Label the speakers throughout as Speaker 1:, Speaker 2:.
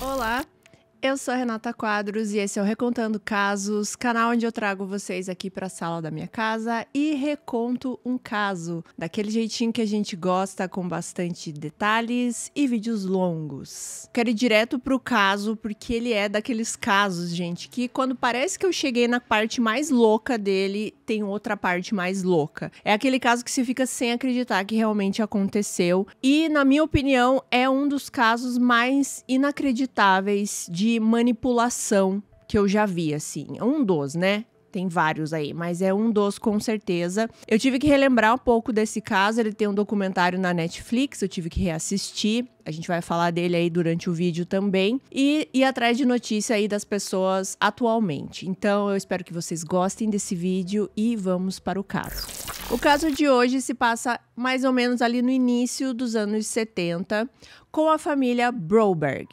Speaker 1: Olá! Eu sou a Renata Quadros e esse é o Recontando Casos, canal onde eu trago vocês aqui para a sala da minha casa e reconto um caso, daquele jeitinho que a gente gosta, com bastante detalhes e vídeos longos. Quero ir direto pro caso porque ele é daqueles casos, gente, que quando parece que eu cheguei na parte mais louca dele, tem outra parte mais louca. É aquele caso que se fica sem acreditar que realmente aconteceu e, na minha opinião, é um dos casos mais inacreditáveis de de manipulação que eu já vi, assim. É um dos, né? Tem vários aí, mas é um dos com certeza. Eu tive que relembrar um pouco desse caso. Ele tem um documentário na Netflix, eu tive que reassistir. A gente vai falar dele aí durante o vídeo também. E ir atrás de notícia aí das pessoas atualmente. Então eu espero que vocês gostem desse vídeo e vamos para o caso. O caso de hoje se passa mais ou menos ali no início dos anos 70 com a família Broberg.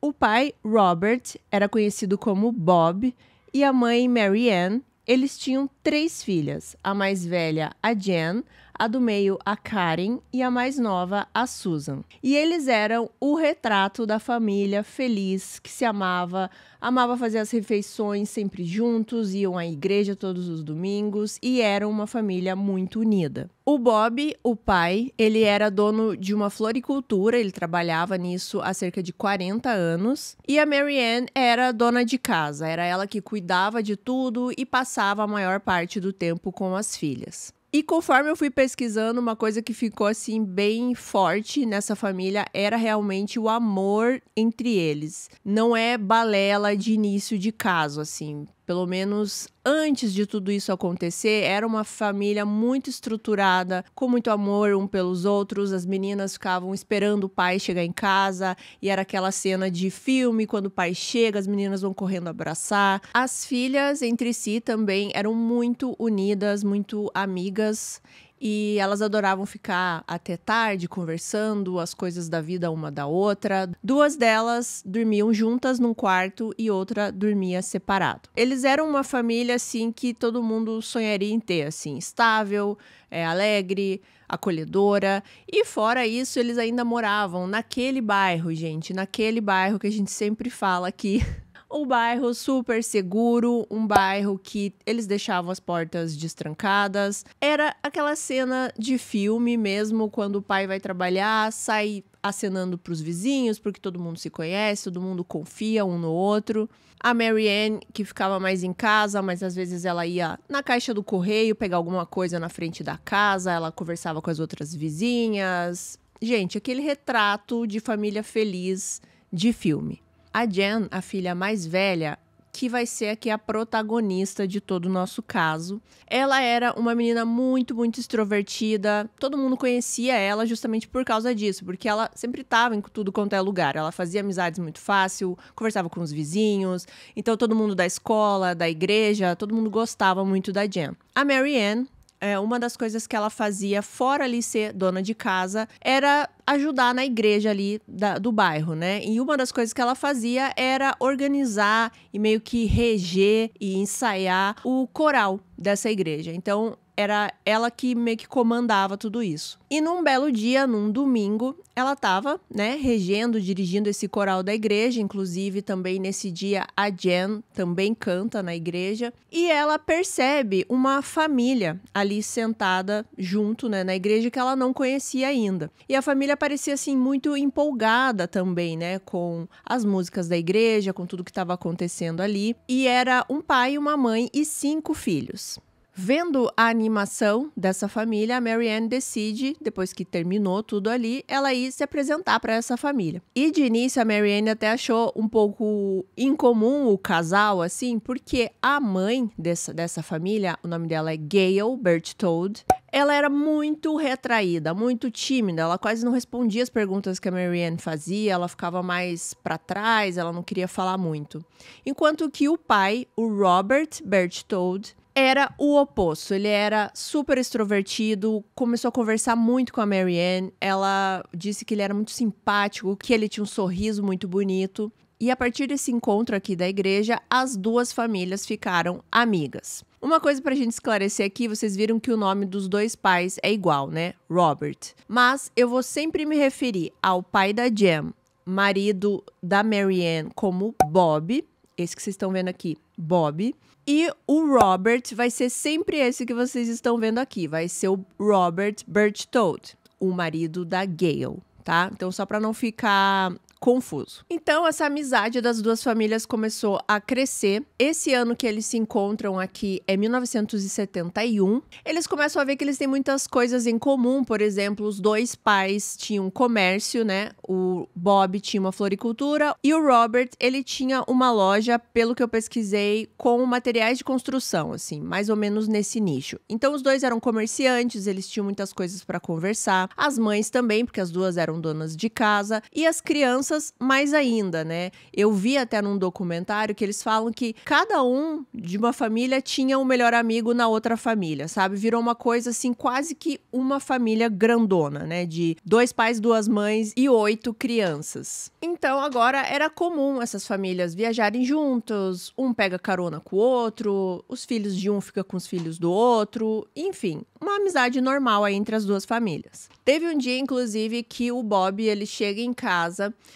Speaker 1: O pai, Robert, era conhecido como Bob, e a mãe, Mary Ann. Eles tinham três filhas: a mais velha, a Jan, a do meio a Karen e a mais nova a Susan. E eles eram o retrato da família feliz que se amava, amava fazer as refeições sempre juntos, iam à igreja todos os domingos e eram uma família muito unida. O Bob, o pai, ele era dono de uma floricultura, ele trabalhava nisso há cerca de 40 anos. E a Marianne era dona de casa, era ela que cuidava de tudo e passava a maior parte do tempo com as filhas. E conforme eu fui pesquisando, uma coisa que ficou assim bem forte nessa família era realmente o amor entre eles. Não é balela de início de caso assim, pelo menos antes de tudo isso acontecer, era uma família muito estruturada, com muito amor um pelos outros. As meninas ficavam esperando o pai chegar em casa e era aquela cena de filme: quando o pai chega, as meninas vão correndo abraçar. As filhas entre si também eram muito unidas, muito amigas. E elas adoravam ficar até tarde conversando as coisas da vida uma da outra. Duas delas dormiam juntas num quarto e outra dormia separado. Eles eram uma família assim que todo mundo sonharia em ter, assim, estável, é, alegre, acolhedora. E fora isso, eles ainda moravam naquele bairro, gente, naquele bairro que a gente sempre fala aqui um bairro super seguro, um bairro que eles deixavam as portas destrancadas. Era aquela cena de filme mesmo, quando o pai vai trabalhar, sai acenando para os vizinhos, porque todo mundo se conhece, todo mundo confia um no outro. A Marianne, que ficava mais em casa, mas às vezes ela ia na caixa do correio pegar alguma coisa na frente da casa, ela conversava com as outras vizinhas. Gente, aquele retrato de família feliz de filme a Jen, a filha mais velha, que vai ser aqui é a protagonista de todo o nosso caso. Ela era uma menina muito, muito extrovertida. Todo mundo conhecia ela justamente por causa disso, porque ela sempre estava em tudo quanto é lugar. Ela fazia amizades muito fácil, conversava com os vizinhos. Então todo mundo da escola, da igreja, todo mundo gostava muito da Jen. A Mary Ann, é, uma das coisas que ela fazia, fora ali ser dona de casa, era ajudar na igreja ali da, do bairro, né? E uma das coisas que ela fazia era organizar e meio que reger e ensaiar o coral dessa igreja. Então, era ela que meio que comandava tudo isso. E num belo dia, num domingo, ela estava, né, regendo, dirigindo esse coral da igreja, inclusive também nesse dia a Jen também canta na igreja, e ela percebe uma família ali sentada junto, né, na igreja que ela não conhecia ainda. E a família parecia assim muito empolgada também, né, com as músicas da igreja, com tudo que estava acontecendo ali, e era um pai, uma mãe e cinco filhos. Vendo a animação dessa família, a Marianne decide, depois que terminou tudo ali, ela ir se apresentar para essa família. E de início a Marianne até achou um pouco incomum o casal, assim, porque a mãe dessa, dessa família, o nome dela é Gail Bertold, ela era muito retraída, muito tímida, ela quase não respondia as perguntas que a Marianne fazia, ela ficava mais para trás, ela não queria falar muito. Enquanto que o pai, o Robert Bertold era o oposto. Ele era super extrovertido, começou a conversar muito com a Marianne. Ela disse que ele era muito simpático, que ele tinha um sorriso muito bonito. E a partir desse encontro aqui da igreja, as duas famílias ficaram amigas. Uma coisa pra gente esclarecer aqui, vocês viram que o nome dos dois pais é igual, né? Robert. Mas eu vou sempre me referir ao pai da Jam, marido da Marianne, como Bob, esse que vocês estão vendo aqui, Bob, e o Robert vai ser sempre esse que vocês estão vendo aqui. Vai ser o Robert Berchtold, o marido da Gail, tá? Então, só para não ficar confuso. Então, essa amizade das duas famílias começou a crescer. Esse ano que eles se encontram aqui é 1971. Eles começam a ver que eles têm muitas coisas em comum, por exemplo, os dois pais tinham comércio, né? O Bob tinha uma floricultura e o Robert, ele tinha uma loja, pelo que eu pesquisei, com materiais de construção, assim, mais ou menos nesse nicho. Então, os dois eram comerciantes, eles tinham muitas coisas para conversar. As mães também, porque as duas eram donas de casa, e as crianças crianças mais ainda, né? Eu vi até num documentário que eles falam que cada um de uma família tinha o um melhor amigo na outra família, sabe? Virou uma coisa assim, quase que uma família grandona, né? De dois pais, duas mães e oito crianças. Então agora era comum essas famílias viajarem juntos, um pega carona com o outro, os filhos de um fica com os filhos do outro, enfim, uma amizade normal aí entre as duas famílias. Teve um dia, inclusive, que o Bob ele chega em casa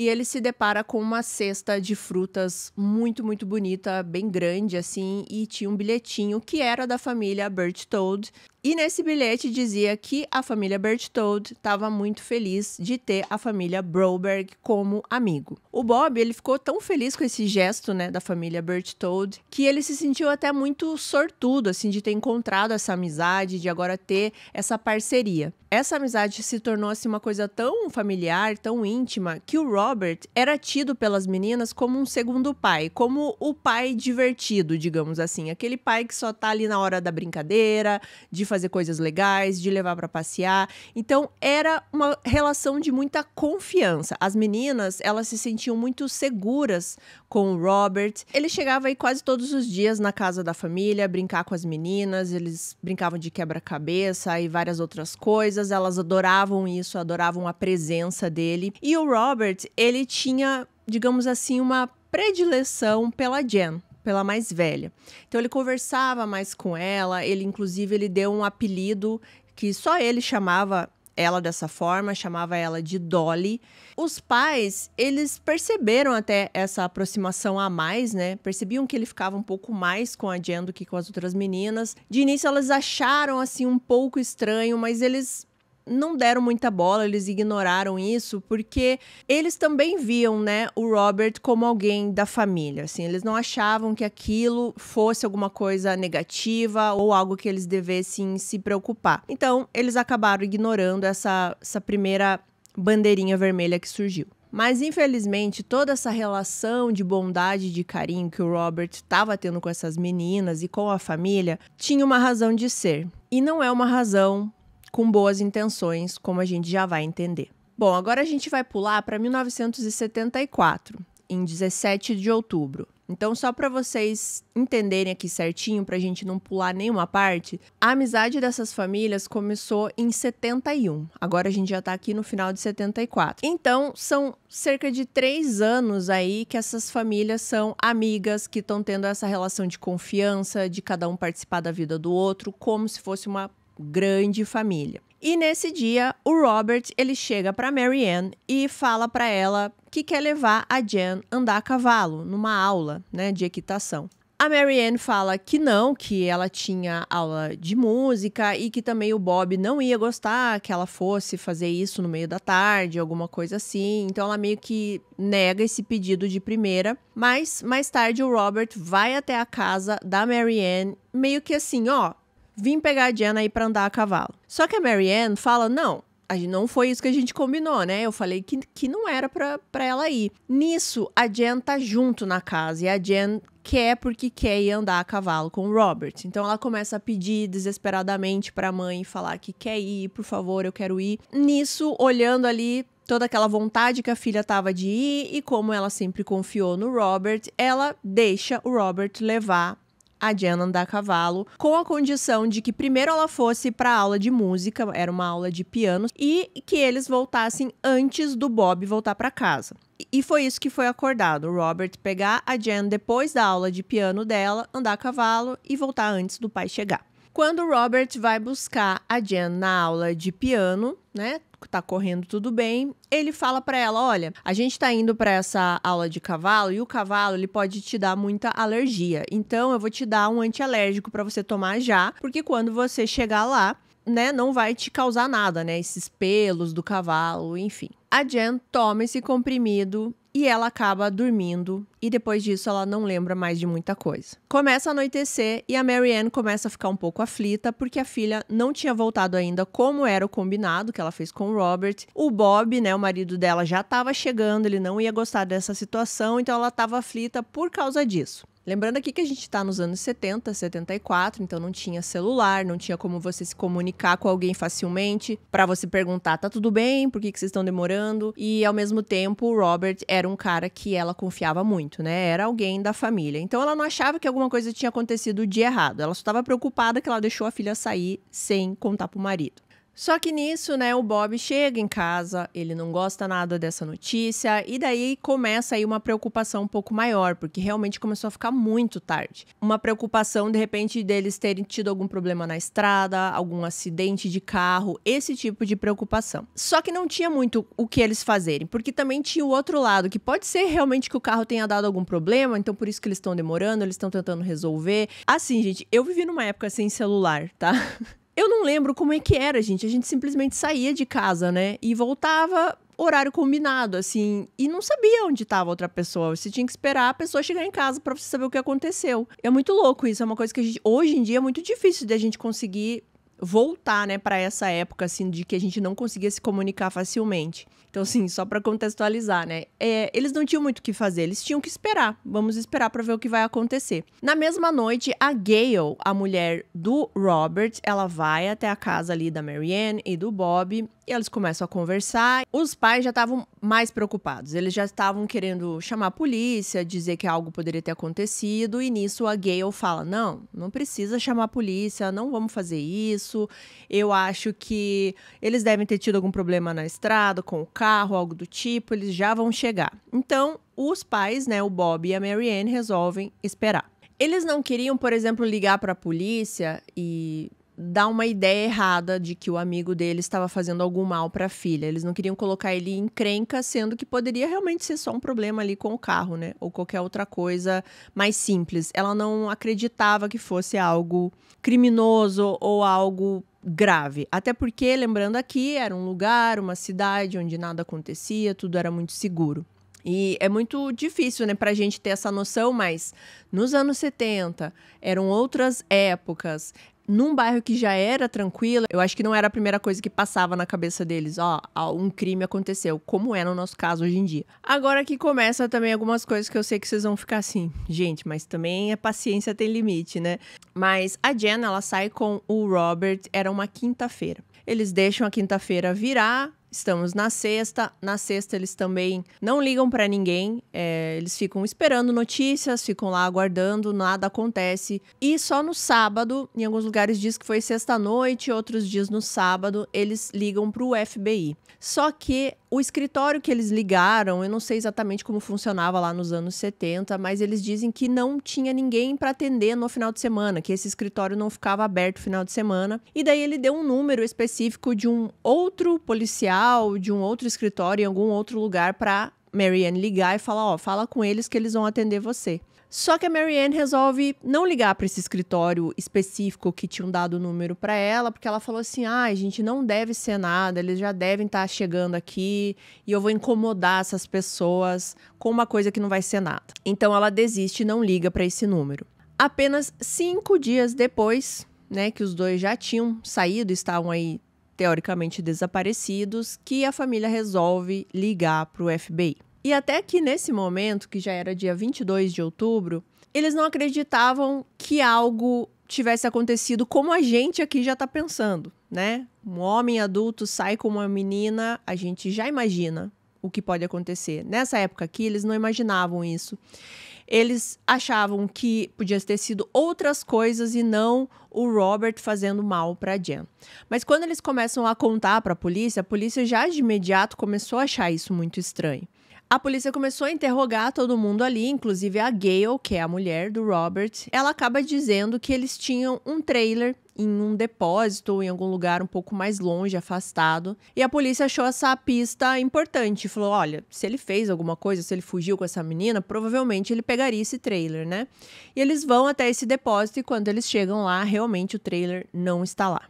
Speaker 1: e ele se depara com uma cesta de frutas muito, muito bonita, bem grande assim, e tinha um bilhetinho que era da família Bertold E nesse bilhete dizia que a família Bertold estava muito feliz de ter a família Broberg como amigo. O Bob, ele ficou tão feliz com esse gesto, né, da família Bertold que ele se sentiu até muito sortudo, assim, de ter encontrado essa amizade, de agora ter essa parceria. Essa amizade se tornou, assim, uma coisa tão familiar, tão íntima, que o Rob Robert era tido pelas meninas como um segundo pai, como o pai divertido, digamos assim, aquele pai que só tá ali na hora da brincadeira, de fazer coisas legais, de levar para passear. Então era uma relação de muita confiança. As meninas, elas se sentiam muito seguras com o Robert. Ele chegava aí quase todos os dias na casa da família, brincar com as meninas, eles brincavam de quebra-cabeça e várias outras coisas. Elas adoravam isso, adoravam a presença dele. E o Robert, ele tinha, digamos assim, uma predileção pela Jen, pela mais velha. Então ele conversava mais com ela, ele inclusive ele deu um apelido que só ele chamava ela dessa forma, chamava ela de Dolly. Os pais, eles perceberam até essa aproximação a mais, né? Percebiam que ele ficava um pouco mais com a Jen do que com as outras meninas. De início elas acharam assim um pouco estranho, mas eles não deram muita bola, eles ignoraram isso, porque eles também viam, né, o Robert como alguém da família, assim, eles não achavam que aquilo fosse alguma coisa negativa ou algo que eles devessem se preocupar. Então, eles acabaram ignorando essa, essa primeira bandeirinha vermelha que surgiu. Mas infelizmente, toda essa relação de bondade e de carinho que o Robert estava tendo com essas meninas e com a família tinha uma razão de ser. E não é uma razão com boas intenções, como a gente já vai entender. Bom, agora a gente vai pular para 1974, em 17 de outubro. Então, só para vocês entenderem aqui certinho, para a gente não pular nenhuma parte, a amizade dessas famílias começou em 71. Agora a gente já está aqui no final de 74. Então, são cerca de três anos aí que essas famílias são amigas, que estão tendo essa relação de confiança, de cada um participar da vida do outro, como se fosse uma grande família. E nesse dia, o Robert ele chega para Marianne e fala para ela que quer levar a Jen andar a cavalo numa aula, né, de equitação. A Marianne fala que não, que ela tinha aula de música e que também o Bob não ia gostar que ela fosse fazer isso no meio da tarde, alguma coisa assim. Então ela meio que nega esse pedido de primeira. Mas mais tarde o Robert vai até a casa da Marianne, meio que assim, ó, vim pegar a Diana aí pra andar a cavalo. Só que a Marianne fala, não, não foi isso que a gente combinou, né? Eu falei que, que não era pra, pra ela ir. Nisso, a Jen tá junto na casa e a Jen quer porque quer ir andar a cavalo com o Robert. Então ela começa a pedir desesperadamente pra mãe falar que quer ir, por favor, eu quero ir. Nisso, olhando ali toda aquela vontade que a filha tava de ir e como ela sempre confiou no Robert, ela deixa o Robert levar a Jen andar a cavalo, com a condição de que primeiro ela fosse para aula de música, era uma aula de piano, e que eles voltassem antes do Bob voltar para casa. E foi isso que foi acordado: Robert pegar a Jen depois da aula de piano dela, andar a cavalo e voltar antes do pai chegar. Quando Robert vai buscar a Jen na aula de piano, né? tá correndo tudo bem. Ele fala para ela: "Olha, a gente tá indo para essa aula de cavalo e o cavalo ele pode te dar muita alergia. Então eu vou te dar um antialérgico para você tomar já, porque quando você chegar lá, né, não vai te causar nada, né? Esses pelos do cavalo, enfim. A Jen toma esse comprimido e ela acaba dormindo e depois disso ela não lembra mais de muita coisa. Começa a anoitecer e a Marianne começa a ficar um pouco aflita porque a filha não tinha voltado ainda como era o combinado que ela fez com o Robert. O Bob, né, o marido dela já estava chegando, ele não ia gostar dessa situação, então ela estava aflita por causa disso. Lembrando aqui que a gente está nos anos 70, 74, então não tinha celular, não tinha como você se comunicar com alguém facilmente, para você perguntar, tá tudo bem? Por que, que vocês estão demorando? E ao mesmo tempo, o Robert era um cara que ela confiava muito, né? Era alguém da família. Então ela não achava que alguma coisa tinha acontecido de errado. Ela só estava preocupada que ela deixou a filha sair sem contar pro marido. Só que nisso, né, o Bob chega em casa, ele não gosta nada dessa notícia, e daí começa aí uma preocupação um pouco maior, porque realmente começou a ficar muito tarde. Uma preocupação, de repente, deles terem tido algum problema na estrada, algum acidente de carro, esse tipo de preocupação. Só que não tinha muito o que eles fazerem, porque também tinha o outro lado, que pode ser realmente que o carro tenha dado algum problema, então por isso que eles estão demorando, eles estão tentando resolver. Assim, gente, eu vivi numa época sem celular, tá? Eu não lembro como é que era, gente. A gente simplesmente saía de casa, né? E voltava horário combinado, assim, e não sabia onde estava outra pessoa. Você tinha que esperar a pessoa chegar em casa para você saber o que aconteceu. É muito louco isso, é uma coisa que gente, hoje em dia é muito difícil de a gente conseguir voltar, né, para essa época assim de que a gente não conseguia se comunicar facilmente. Então, assim, só para contextualizar, né? É, eles não tinham muito o que fazer, eles tinham que esperar. Vamos esperar para ver o que vai acontecer. Na mesma noite, a Gail, a mulher do Robert, ela vai até a casa ali da Marianne e do Bob e eles começam a conversar. Os pais já estavam mais preocupados, eles já estavam querendo chamar a polícia, dizer que algo poderia ter acontecido e nisso a Gail fala: Não, não precisa chamar a polícia, não vamos fazer isso isso. Eu acho que eles devem ter tido algum problema na estrada, com o carro, algo do tipo, eles já vão chegar. Então, os pais, né, o Bob e a Marianne resolvem esperar. Eles não queriam, por exemplo, ligar para a polícia e dá uma ideia errada de que o amigo dele estava fazendo algum mal para a filha. Eles não queriam colocar ele em crenca, sendo que poderia realmente ser só um problema ali com o carro, né? Ou qualquer outra coisa mais simples. Ela não acreditava que fosse algo criminoso ou algo grave. Até porque, lembrando aqui, era um lugar, uma cidade onde nada acontecia, tudo era muito seguro. E é muito difícil, né, pra gente ter essa noção, mas nos anos 70 eram outras épocas, num bairro que já era tranquilo, eu acho que não era a primeira coisa que passava na cabeça deles, ó, um crime aconteceu, como é no nosso caso hoje em dia. Agora que começa também algumas coisas que eu sei que vocês vão ficar assim, gente, mas também a paciência tem limite, né? Mas a Jen, ela sai com o Robert, era uma quinta-feira. Eles deixam a quinta-feira virar, Estamos na sexta. Na sexta, eles também não ligam para ninguém. É, eles ficam esperando notícias, ficam lá aguardando, nada acontece. E só no sábado, em alguns lugares diz que foi sexta-noite, outros dias no sábado, eles ligam para o FBI. Só que o escritório que eles ligaram, eu não sei exatamente como funcionava lá nos anos 70, mas eles dizem que não tinha ninguém para atender no final de semana, que esse escritório não ficava aberto no final de semana. E daí ele deu um número específico de um outro policial de um outro escritório em algum outro lugar para Marianne ligar e falar, ó, fala com eles que eles vão atender você. Só que a Marianne resolve não ligar para esse escritório específico que tinha um dado o número para ela, porque ela falou assim: ah, a gente não deve ser nada, eles já devem estar tá chegando aqui e eu vou incomodar essas pessoas com uma coisa que não vai ser nada. Então ela desiste e não liga para esse número. Apenas cinco dias depois, né, que os dois já tinham saído, estavam aí teoricamente desaparecidos, que a família resolve ligar para o FBI. E até que nesse momento, que já era dia 22 de outubro, eles não acreditavam que algo tivesse acontecido como a gente aqui já está pensando, né? Um homem adulto sai com uma menina, a gente já imagina o que pode acontecer. Nessa época aqui, eles não imaginavam isso eles achavam que podia ter sido outras coisas e não o Robert fazendo mal para Jen. Mas quando eles começam a contar para a polícia, a polícia já de imediato começou a achar isso muito estranho. A polícia começou a interrogar todo mundo ali, inclusive a Gail, que é a mulher do Robert. Ela acaba dizendo que eles tinham um trailer em um depósito ou em algum lugar um pouco mais longe, afastado. E a polícia achou essa pista importante. Falou: olha, se ele fez alguma coisa, se ele fugiu com essa menina, provavelmente ele pegaria esse trailer, né? E eles vão até esse depósito e quando eles chegam lá, realmente o trailer não está lá.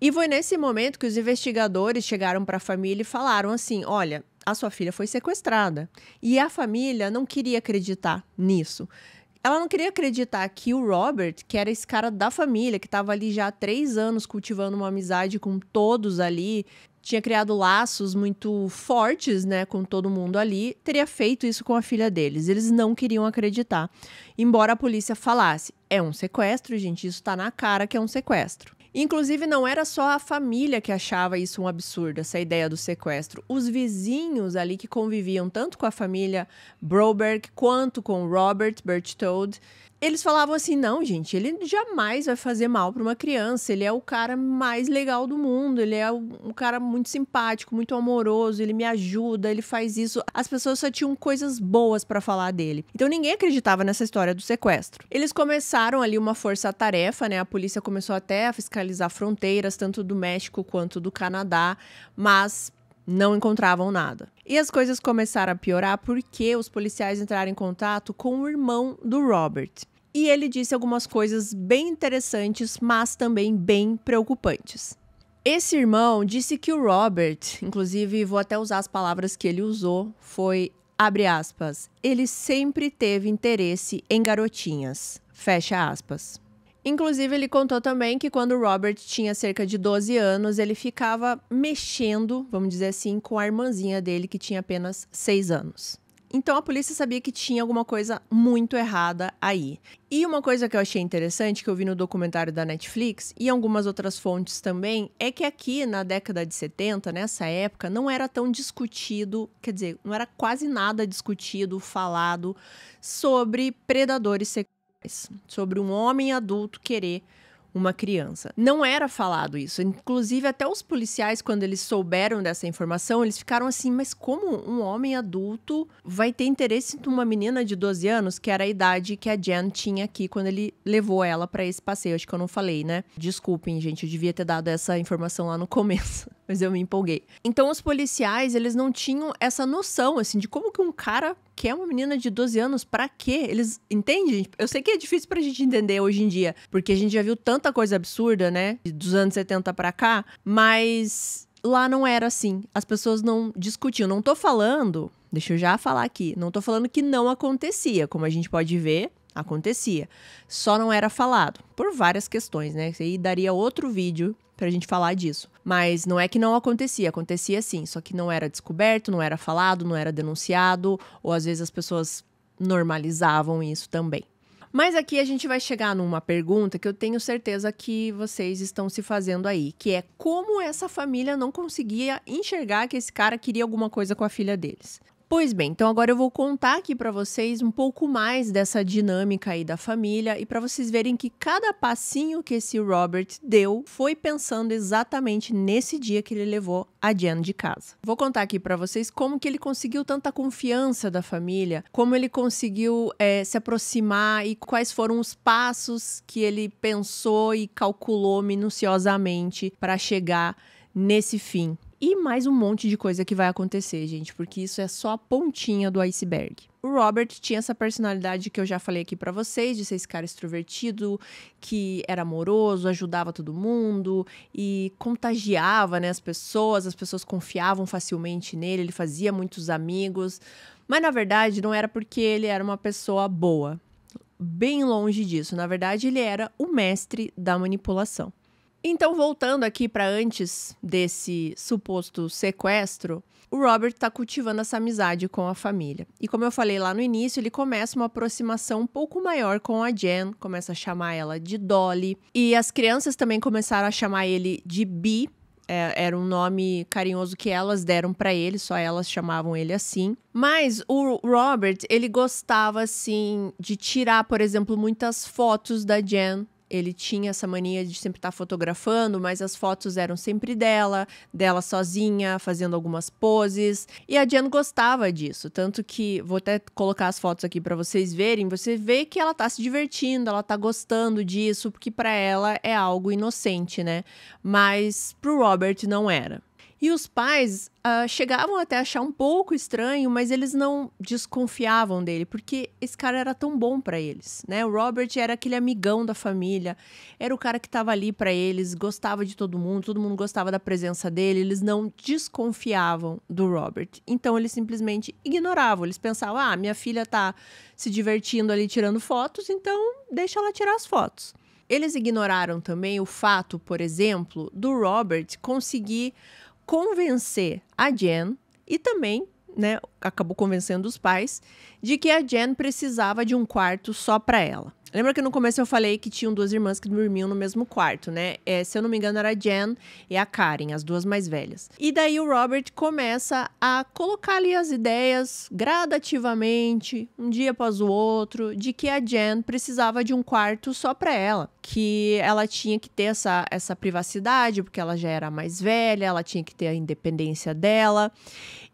Speaker 1: E foi nesse momento que os investigadores chegaram para a família e falaram assim: olha, a sua filha foi sequestrada. E a família não queria acreditar nisso. Ela não queria acreditar que o Robert, que era esse cara da família, que estava ali já há três anos cultivando uma amizade com todos ali, tinha criado laços muito fortes, né, com todo mundo ali, teria feito isso com a filha deles. Eles não queriam acreditar. Embora a polícia falasse, é um sequestro, gente, isso tá na cara que é um sequestro. Inclusive, não era só a família que achava isso um absurdo, essa ideia do sequestro. Os vizinhos ali que conviviam tanto com a família Broberg quanto com Robert Berchtold eles falavam assim: não, gente, ele jamais vai fazer mal para uma criança. Ele é o cara mais legal do mundo. Ele é um cara muito simpático, muito amoroso. Ele me ajuda, ele faz isso. As pessoas só tinham coisas boas para falar dele. Então ninguém acreditava nessa história do sequestro. Eles começaram ali uma força-tarefa, né? A polícia começou até a fiscalizar fronteiras, tanto do México quanto do Canadá, mas não encontravam nada. E as coisas começaram a piorar porque os policiais entraram em contato com o irmão do Robert. E ele disse algumas coisas bem interessantes, mas também bem preocupantes. Esse irmão disse que o Robert, inclusive vou até usar as palavras que ele usou, foi abre aspas, ele sempre teve interesse em garotinhas, fecha aspas. Inclusive, ele contou também que quando o Robert tinha cerca de 12 anos, ele ficava mexendo, vamos dizer assim, com a irmãzinha dele, que tinha apenas 6 anos. Então a polícia sabia que tinha alguma coisa muito errada aí. E uma coisa que eu achei interessante, que eu vi no documentário da Netflix e algumas outras fontes também, é que aqui na década de 70, nessa época, não era tão discutido, quer dizer, não era quase nada discutido, falado sobre predadores sexuais sobre um homem adulto querer uma criança. Não era falado isso. Inclusive, até os policiais, quando eles souberam dessa informação, eles ficaram assim: mas como um homem adulto vai ter interesse em uma menina de 12 anos, que era a idade que a Jen tinha aqui quando ele levou ela para esse passeio? Acho que eu não falei, né? Desculpem, gente, eu devia ter dado essa informação lá no começo, mas eu me empolguei. Então, os policiais, eles não tinham essa noção, assim, de como que um cara que é uma menina de 12 anos, para quê? Eles entendem? Eu sei que é difícil pra gente entender hoje em dia, porque a gente já viu tanta coisa absurda, né? Dos anos 70 para cá, mas lá não era assim. As pessoas não discutiam. Não tô falando, deixa eu já falar aqui, não tô falando que não acontecia, como a gente pode ver. Acontecia. Só não era falado, por várias questões, né? Isso aí daria outro vídeo pra gente falar disso. Mas não é que não acontecia, acontecia sim, só que não era descoberto, não era falado, não era denunciado, ou às vezes as pessoas normalizavam isso também. Mas aqui a gente vai chegar numa pergunta que eu tenho certeza que vocês estão se fazendo aí, que é como essa família não conseguia enxergar que esse cara queria alguma coisa com a filha deles. Pois bem, então agora eu vou contar aqui para vocês um pouco mais dessa dinâmica aí da família e para vocês verem que cada passinho que esse Robert deu foi pensando exatamente nesse dia que ele levou a Jen de casa. Vou contar aqui para vocês como que ele conseguiu tanta confiança da família, como ele conseguiu é, se aproximar e quais foram os passos que ele pensou e calculou minuciosamente para chegar nesse fim e mais um monte de coisa que vai acontecer, gente, porque isso é só a pontinha do iceberg. O Robert tinha essa personalidade que eu já falei aqui para vocês, de ser esse cara extrovertido, que era amoroso, ajudava todo mundo e contagiava, né, as pessoas, as pessoas confiavam facilmente nele, ele fazia muitos amigos. Mas na verdade, não era porque ele era uma pessoa boa. Bem longe disso, na verdade, ele era o mestre da manipulação. Então, voltando aqui para antes desse suposto sequestro, o Robert está cultivando essa amizade com a família. E como eu falei lá no início, ele começa uma aproximação um pouco maior com a Jen, começa a chamar ela de Dolly. E as crianças também começaram a chamar ele de Bee, é, era um nome carinhoso que elas deram para ele, só elas chamavam ele assim. Mas o Robert, ele gostava assim de tirar, por exemplo, muitas fotos da Jen ele tinha essa mania de sempre estar tá fotografando, mas as fotos eram sempre dela, dela sozinha, fazendo algumas poses. E a Jen gostava disso, tanto que vou até colocar as fotos aqui para vocês verem. Você vê que ela tá se divertindo, ela tá gostando disso, porque para ela é algo inocente, né? Mas pro Robert não era. E os pais uh, chegavam até a achar um pouco estranho, mas eles não desconfiavam dele, porque esse cara era tão bom para eles, né? O Robert era aquele amigão da família, era o cara que estava ali para eles, gostava de todo mundo, todo mundo gostava da presença dele, eles não desconfiavam do Robert. Então eles simplesmente ignoravam, eles pensavam: "Ah, minha filha tá se divertindo ali tirando fotos, então deixa ela tirar as fotos". Eles ignoraram também o fato, por exemplo, do Robert conseguir convencer a Jen e também, né, acabou convencendo os pais de que a Jen precisava de um quarto só para ela. Lembra que no começo eu falei que tinham duas irmãs que dormiam no mesmo quarto, né? É, se eu não me engano, era a Jen e a Karen, as duas mais velhas. E daí o Robert começa a colocar ali as ideias gradativamente, um dia após o outro, de que a Jen precisava de um quarto só para ela. Que ela tinha que ter essa, essa privacidade, porque ela já era mais velha, ela tinha que ter a independência dela.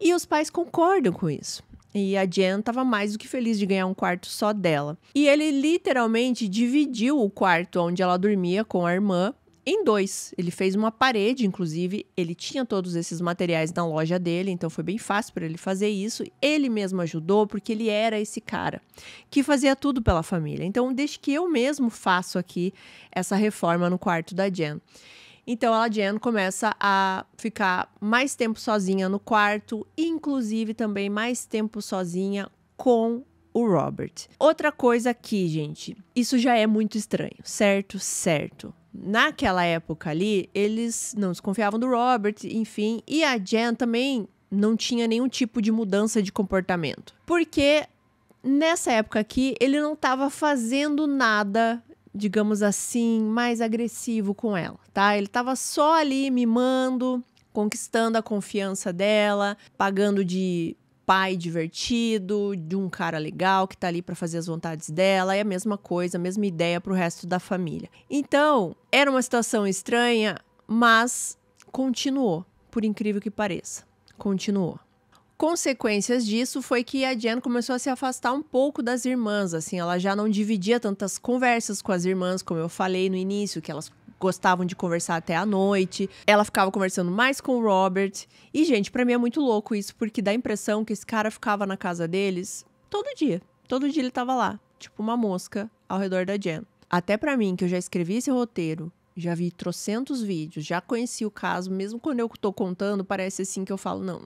Speaker 1: E os pais concordam com isso. E a Jen estava mais do que feliz de ganhar um quarto só dela. E ele literalmente dividiu o quarto onde ela dormia com a irmã em dois. Ele fez uma parede, inclusive, ele tinha todos esses materiais na loja dele, então foi bem fácil para ele fazer isso. Ele mesmo ajudou porque ele era esse cara que fazia tudo pela família. Então, deixe que eu mesmo faço aqui essa reforma no quarto da Jen. Então a Jen começa a ficar mais tempo sozinha no quarto, inclusive também mais tempo sozinha com o Robert. Outra coisa aqui, gente, isso já é muito estranho, certo? Certo. Naquela época ali, eles não desconfiavam do Robert, enfim, e a Jen também não tinha nenhum tipo de mudança de comportamento. Porque nessa época aqui, ele não estava fazendo nada digamos assim, mais agressivo com ela, tá? Ele estava só ali mimando, conquistando a confiança dela, pagando de pai divertido, de um cara legal que tá ali para fazer as vontades dela, é a mesma coisa, a mesma ideia para o resto da família. Então, era uma situação estranha, mas continuou, por incrível que pareça. Continuou. Consequências disso foi que a Jen começou a se afastar um pouco das irmãs, assim, ela já não dividia tantas conversas com as irmãs, como eu falei no início, que elas gostavam de conversar até a noite. Ela ficava conversando mais com o Robert. E gente, para mim é muito louco isso, porque dá a impressão que esse cara ficava na casa deles todo dia. Todo dia ele tava lá, tipo uma mosca ao redor da Jen. Até para mim que eu já escrevi esse roteiro, já vi trocentos vídeos, já conheci o caso, mesmo quando eu tô contando, parece assim que eu falo, não,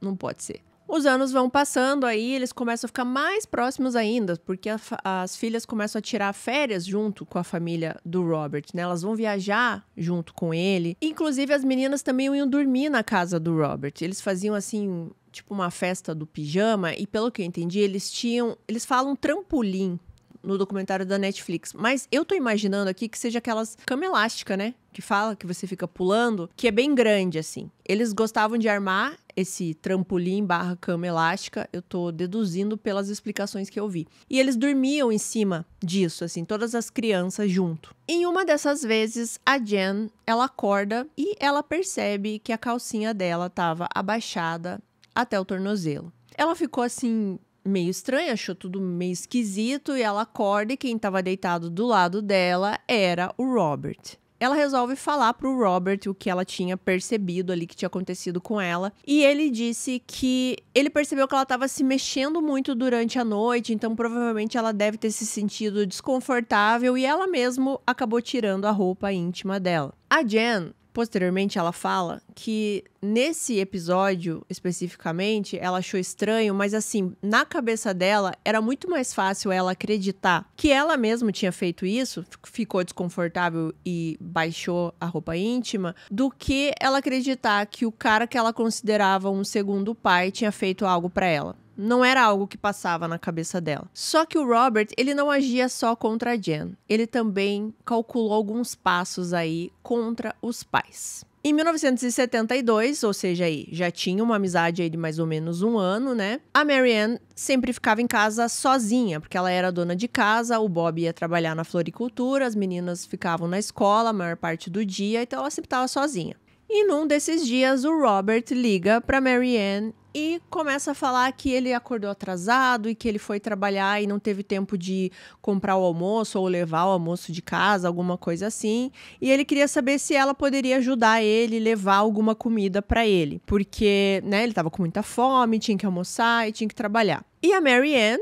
Speaker 1: não pode ser. Os anos vão passando aí, eles começam a ficar mais próximos ainda, porque as filhas começam a tirar férias junto com a família do Robert, né? Elas vão viajar junto com ele. Inclusive, as meninas também iam dormir na casa do Robert. Eles faziam assim, tipo uma festa do pijama, e pelo que eu entendi, eles tinham. Eles falam trampolim no documentário da Netflix. Mas eu tô imaginando aqui que seja aquelas cama elástica, né? Que fala que você fica pulando, que é bem grande, assim. Eles gostavam de armar esse trampolim barra cama elástica, eu tô deduzindo pelas explicações que eu vi. E eles dormiam em cima disso, assim, todas as crianças junto. Em uma dessas vezes, a Jen, ela acorda e ela percebe que a calcinha dela tava abaixada até o tornozelo. Ela ficou assim meio estranha, achou tudo meio esquisito e ela acorda e quem estava deitado do lado dela era o Robert. Ela resolve falar para o Robert o que ela tinha percebido ali que tinha acontecido com ela, e ele disse que ele percebeu que ela estava se mexendo muito durante a noite, então provavelmente ela deve ter se sentido desconfortável e ela mesmo acabou tirando a roupa íntima dela. A Jen posteriormente ela fala que nesse episódio especificamente ela achou estranho, mas assim, na cabeça dela era muito mais fácil ela acreditar que ela mesma tinha feito isso, ficou desconfortável e baixou a roupa íntima, do que ela acreditar que o cara que ela considerava um segundo pai tinha feito algo para ela. Não era algo que passava na cabeça dela. Só que o Robert, ele não agia só contra a Jen. Ele também calculou alguns passos aí contra os pais. Em 1972, ou seja, aí, já tinha uma amizade aí de mais ou menos um ano, né? A Marianne sempre ficava em casa sozinha, porque ela era dona de casa, o Bob ia trabalhar na floricultura, as meninas ficavam na escola a maior parte do dia, então ela sempre estava sozinha. E num desses dias, o Robert liga para Marianne e começa a falar que ele acordou atrasado e que ele foi trabalhar e não teve tempo de comprar o almoço ou levar o almoço de casa, alguma coisa assim. E ele queria saber se ela poderia ajudar ele levar alguma comida para ele, porque, né, ele estava com muita fome, tinha que almoçar e tinha que trabalhar. E a Mary Ann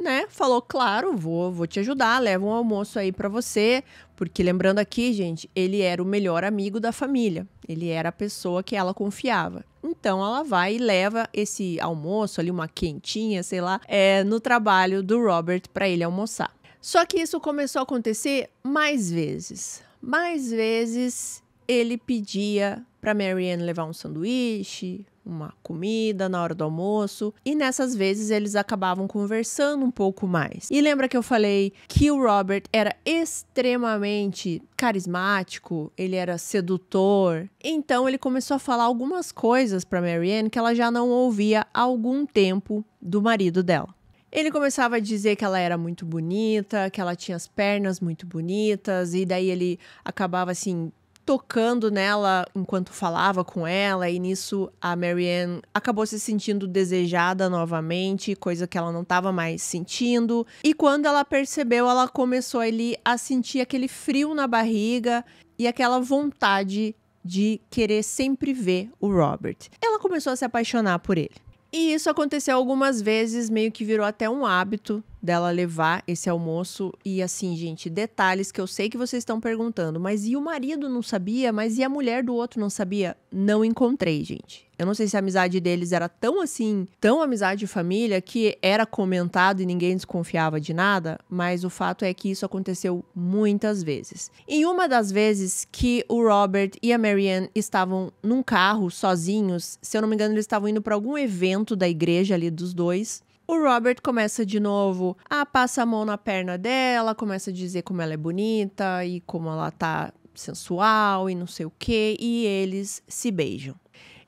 Speaker 1: né, falou, claro, vou, vou te ajudar, leva um almoço aí para você, porque lembrando aqui, gente, ele era o melhor amigo da família, ele era a pessoa que ela confiava. Então ela vai e leva esse almoço ali, uma quentinha, sei lá, é, no trabalho do Robert para ele almoçar. Só que isso começou a acontecer mais vezes. Mais vezes ele pedia para Marianne levar um sanduíche, uma comida na hora do almoço, e nessas vezes eles acabavam conversando um pouco mais. E lembra que eu falei que o Robert era extremamente carismático, ele era sedutor. Então ele começou a falar algumas coisas para Marianne que ela já não ouvia há algum tempo do marido dela. Ele começava a dizer que ela era muito bonita, que ela tinha as pernas muito bonitas, e daí ele acabava assim tocando nela enquanto falava com ela, e nisso a Marianne acabou se sentindo desejada novamente, coisa que ela não estava mais sentindo. E quando ela percebeu, ela começou ali a sentir aquele frio na barriga e aquela vontade de querer sempre ver o Robert. Ela começou a se apaixonar por ele. E isso aconteceu algumas vezes, meio que virou até um hábito dela levar esse almoço e assim, gente, detalhes que eu sei que vocês estão perguntando, mas e o marido não sabia, mas e a mulher do outro não sabia? Não encontrei, gente. Eu não sei se a amizade deles era tão assim, tão amizade de família, que era comentado e ninguém desconfiava de nada, mas o fato é que isso aconteceu muitas vezes. Em uma das vezes que o Robert e a Marianne estavam num carro sozinhos, se eu não me engano, eles estavam indo para algum evento da igreja ali dos dois, o Robert começa de novo a passa a mão na perna dela, começa a dizer como ela é bonita e como ela tá sensual e não sei o que, e eles se beijam.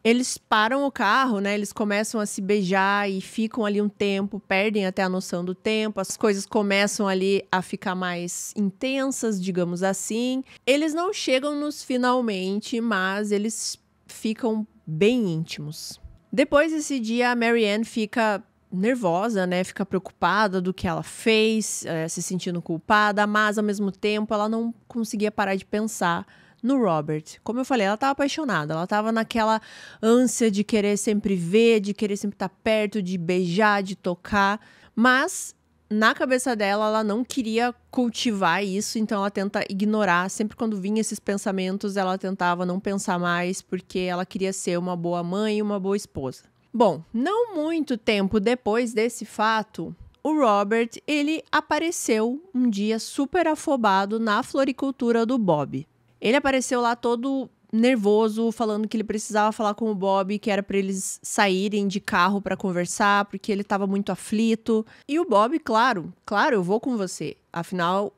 Speaker 1: Eles param o carro, né? Eles começam a se beijar e ficam ali um tempo, perdem até a noção do tempo, as coisas começam ali a ficar mais intensas, digamos assim. Eles não chegam nos finalmente, mas eles ficam bem íntimos. Depois desse dia, a Marianne fica nervosa, né? Fica preocupada do que ela fez, é, se sentindo culpada, mas ao mesmo tempo ela não conseguia parar de pensar no Robert. Como eu falei, ela estava apaixonada, ela estava naquela ânsia de querer sempre ver, de querer sempre estar tá perto, de beijar, de tocar, mas na cabeça dela ela não queria cultivar isso, então ela tenta ignorar, sempre quando vinha esses pensamentos, ela tentava não pensar mais, porque ela queria ser uma boa mãe e uma boa esposa. Bom, não muito tempo depois desse fato, o Robert ele apareceu um dia super afobado na floricultura do Bob. Ele apareceu lá todo nervoso, falando que ele precisava falar com o Bob, que era para eles saírem de carro para conversar, porque ele estava muito aflito. E o Bob, claro, claro, eu vou com você. Afinal,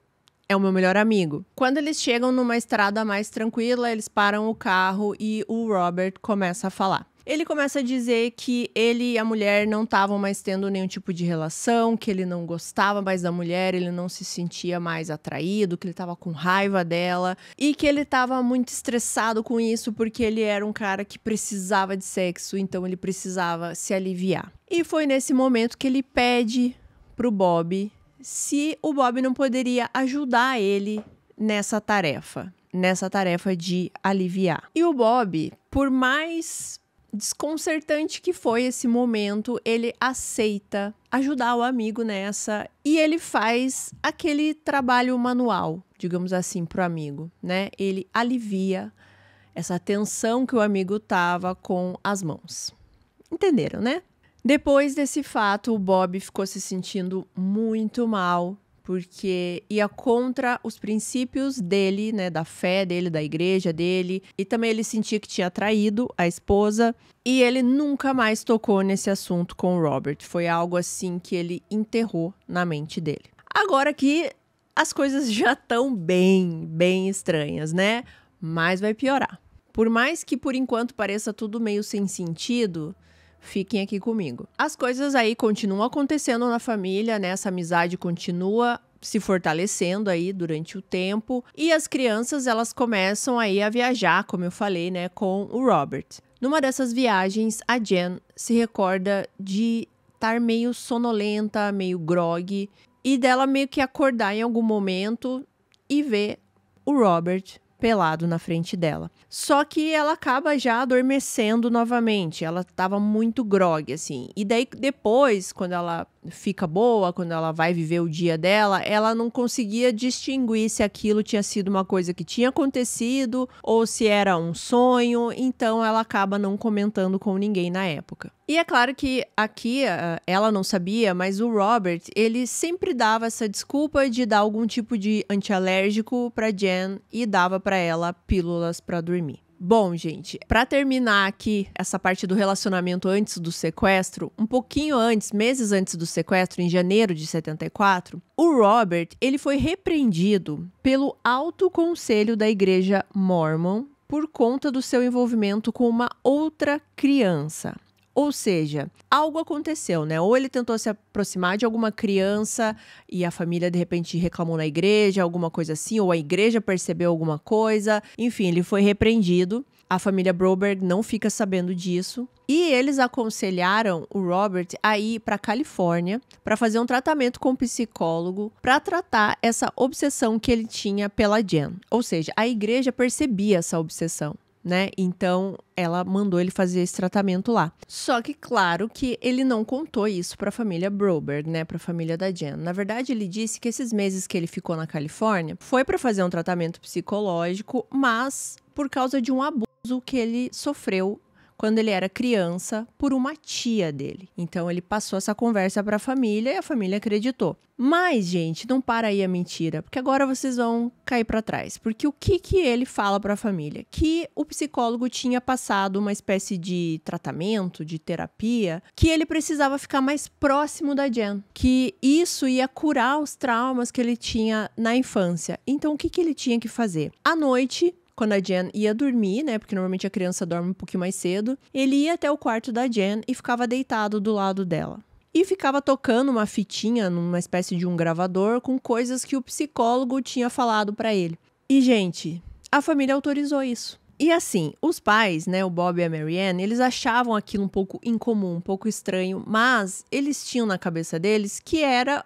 Speaker 1: é o meu melhor amigo. Quando eles chegam numa estrada mais tranquila, eles param o carro e o Robert começa a falar. Ele começa a dizer que ele e a mulher não estavam mais tendo nenhum tipo de relação, que ele não gostava mais da mulher, ele não se sentia mais atraído, que ele estava com raiva dela e que ele estava muito estressado com isso porque ele era um cara que precisava de sexo, então ele precisava se aliviar. E foi nesse momento que ele pede pro Bob se o Bob não poderia ajudar ele nessa tarefa, nessa tarefa de aliviar. E o Bob, por mais desconcertante que foi esse momento, ele aceita ajudar o amigo nessa e ele faz aquele trabalho manual, digamos assim, pro amigo, né? Ele alivia essa tensão que o amigo tava com as mãos. Entenderam, né? Depois desse fato, o Bob ficou se sentindo muito mal porque ia contra os princípios dele, né, da fé dele, da igreja dele, e também ele sentia que tinha traído a esposa, e ele nunca mais tocou nesse assunto com o Robert. Foi algo assim que ele enterrou na mente dele. Agora que as coisas já estão bem, bem estranhas, né? Mas vai piorar. Por mais que por enquanto pareça tudo meio sem sentido, Fiquem aqui comigo. As coisas aí continuam acontecendo na família, né? Essa amizade continua se fortalecendo aí durante o tempo e as crianças elas começam aí a viajar, como eu falei, né, com o Robert. Numa dessas viagens, a Jen se recorda de estar meio sonolenta, meio grog e dela meio que acordar em algum momento e ver o Robert pelado na frente dela. Só que ela acaba já adormecendo novamente. Ela estava muito grogue, assim. E daí depois, quando ela fica boa, quando ela vai viver o dia dela, ela não conseguia distinguir se aquilo tinha sido uma coisa que tinha acontecido ou se era um sonho, então ela acaba não comentando com ninguém na época. E é claro que aqui eh, ela não sabia, mas o Robert, ele sempre dava essa desculpa de dar algum tipo de antialérgico para Jen e dava para ela pílulas para dormir. Bom, gente, para terminar aqui essa parte do relacionamento antes do sequestro, um pouquinho antes, meses antes do sequestro, em janeiro de 74, o Robert, ele foi repreendido pelo Alto Conselho da Igreja Mormon por conta do seu envolvimento com uma outra criança. Ou seja, algo aconteceu, né? Ou ele tentou se aproximar de alguma criança e a família de repente reclamou na igreja, alguma coisa assim, ou a igreja percebeu alguma coisa. Enfim, ele foi repreendido. A família Broberg não fica sabendo disso. E eles aconselharam o Robert a ir para Califórnia para fazer um tratamento com um psicólogo para tratar essa obsessão que ele tinha pela Jen. Ou seja, a igreja percebia essa obsessão né? Então ela mandou ele fazer esse tratamento lá. Só que claro que ele não contou isso para a família Broberg, né, para a família da Jen. Na verdade, ele disse que esses meses que ele ficou na Califórnia foi para fazer um tratamento psicológico, mas por causa de um abuso que ele sofreu quando ele era criança por uma tia dele. Então ele passou essa conversa para a família e a família acreditou. Mas, gente, não para aí a mentira, porque agora vocês vão cair para trás. Porque o que que ele fala para a família? Que o psicólogo tinha passado uma espécie de tratamento, de terapia, que ele precisava ficar mais próximo da Jen, que isso ia curar os traumas que ele tinha na infância. Então, o que que ele tinha que fazer? À noite, quando a Jen ia dormir, né? Porque normalmente a criança dorme um pouquinho mais cedo. Ele ia até o quarto da Jen e ficava deitado do lado dela. E ficava tocando uma fitinha numa espécie de um gravador com coisas que o psicólogo tinha falado para ele. E, gente, a família autorizou isso. E assim, os pais, né, o Bob e a Marianne, eles achavam aquilo um pouco incomum, um pouco estranho, mas eles tinham na cabeça deles que era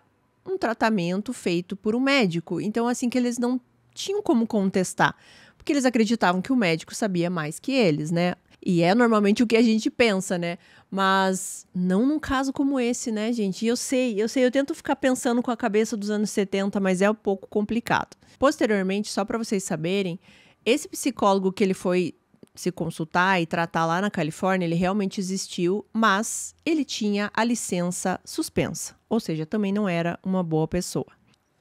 Speaker 1: um tratamento feito por um médico. Então, assim, que eles não tinham como contestar porque eles acreditavam que o médico sabia mais que eles, né? E é normalmente o que a gente pensa, né? Mas não num caso como esse, né, gente? E eu sei, eu sei, eu tento ficar pensando com a cabeça dos anos 70, mas é um pouco complicado. Posteriormente, só para vocês saberem, esse psicólogo que ele foi se consultar e tratar lá na Califórnia, ele realmente existiu, mas ele tinha a licença suspensa, ou seja, também não era uma boa pessoa.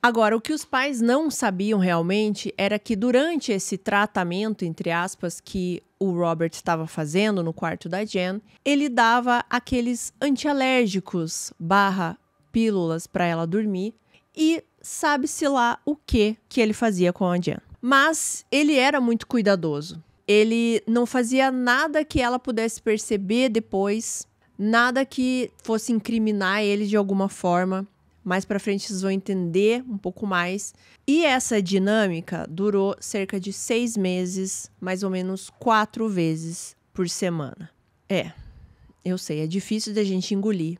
Speaker 1: Agora, o que os pais não sabiam realmente era que durante esse tratamento, entre aspas, que o Robert estava fazendo no quarto da Jen, ele dava aqueles antialérgicos barra pílulas para ela dormir e sabe-se lá o que que ele fazia com a Jen. Mas ele era muito cuidadoso. Ele não fazia nada que ela pudesse perceber depois, nada que fosse incriminar ele de alguma forma. Mais para frente vocês vão entender um pouco mais. E essa dinâmica durou cerca de seis meses, mais ou menos quatro vezes por semana. É, eu sei, é difícil da gente engolir,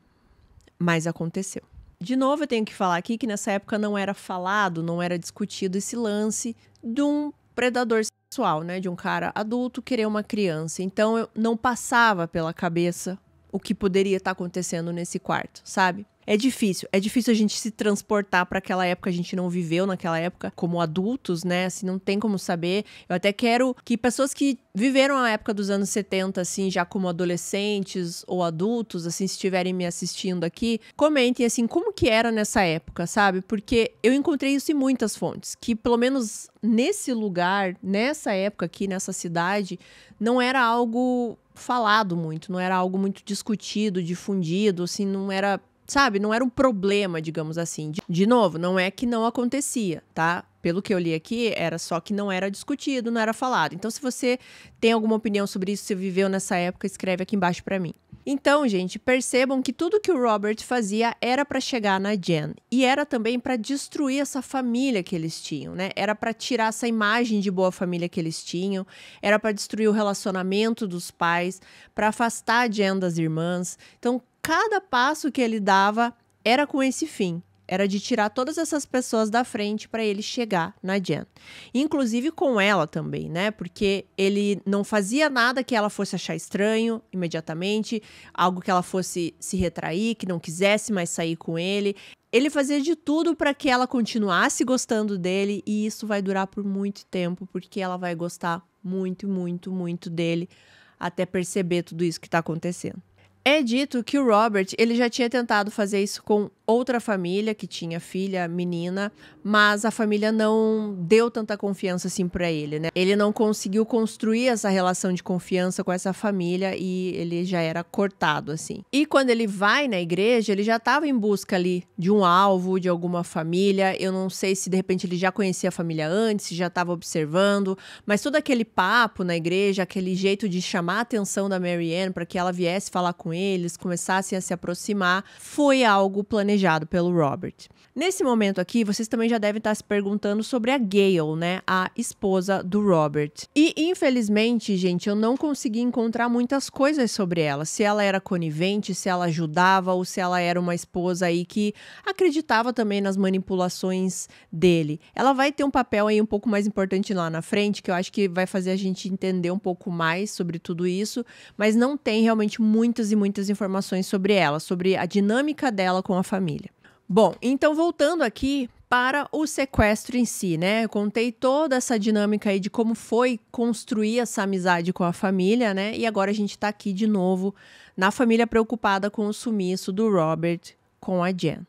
Speaker 1: mas aconteceu. De novo, eu tenho que falar aqui que nessa época não era falado, não era discutido esse lance de um predador sexual, né? De um cara adulto querer uma criança. Então eu não passava pela cabeça o que poderia estar tá acontecendo nesse quarto, sabe? É difícil, é difícil a gente se transportar para aquela época, a gente não viveu naquela época como adultos, né? Assim, não tem como saber. Eu até quero que pessoas que viveram a época dos anos 70 assim, já como adolescentes ou adultos, assim, se estiverem me assistindo aqui, comentem assim como que era nessa época, sabe? Porque eu encontrei isso em muitas fontes, que pelo menos nesse lugar, nessa época aqui, nessa cidade, não era algo falado muito, não era algo muito discutido, difundido, assim, não era sabe? Não era um problema, digamos assim. De, de novo, não é que não acontecia, tá? Pelo que eu li aqui, era só que não era discutido, não era falado. Então, se você tem alguma opinião sobre isso, se viveu nessa época, escreve aqui embaixo para mim. Então, gente, percebam que tudo que o Robert fazia era para chegar na Jen e era também para destruir essa família que eles tinham, né? Era para tirar essa imagem de boa família que eles tinham, era para destruir o relacionamento dos pais, para afastar a Jen das irmãs. Então, cada passo que ele dava era com esse fim. Era de tirar todas essas pessoas da frente para ele chegar na Jen. Inclusive com ela também, né? Porque ele não fazia nada que ela fosse achar estranho imediatamente, algo que ela fosse se retrair, que não quisesse mais sair com ele. Ele fazia de tudo para que ela continuasse gostando dele e isso vai durar por muito tempo, porque ela vai gostar muito, muito, muito dele até perceber tudo isso que está acontecendo. É dito que o Robert ele já tinha tentado fazer isso com outra família que tinha filha, menina, mas a família não deu tanta confiança assim para ele, né? Ele não conseguiu construir essa relação de confiança com essa família e ele já era cortado assim. E quando ele vai na igreja, ele já estava em busca ali de um alvo, de alguma família. Eu não sei se de repente ele já conhecia a família antes, já estava observando, mas todo aquele papo na igreja, aquele jeito de chamar a atenção da Marianne para que ela viesse falar com com eles, começassem a se aproximar, foi algo planejado pelo Robert. Nesse momento aqui, vocês também já devem estar se perguntando sobre a Gail, né? A esposa do Robert. E infelizmente, gente, eu não consegui encontrar muitas coisas sobre ela. Se ela era conivente, se ela ajudava ou se ela era uma esposa aí que acreditava também nas manipulações dele. Ela vai ter um papel aí um pouco mais importante lá na frente, que eu acho que vai fazer a gente entender um pouco mais sobre tudo isso, mas não tem realmente muitas e muitas informações sobre ela, sobre a dinâmica dela com a família. Bom, então voltando aqui para o sequestro em si, né? Eu contei toda essa dinâmica aí de como foi construir essa amizade com a família, né? E agora a gente tá aqui de novo na família preocupada com o sumiço do Robert com a Jen.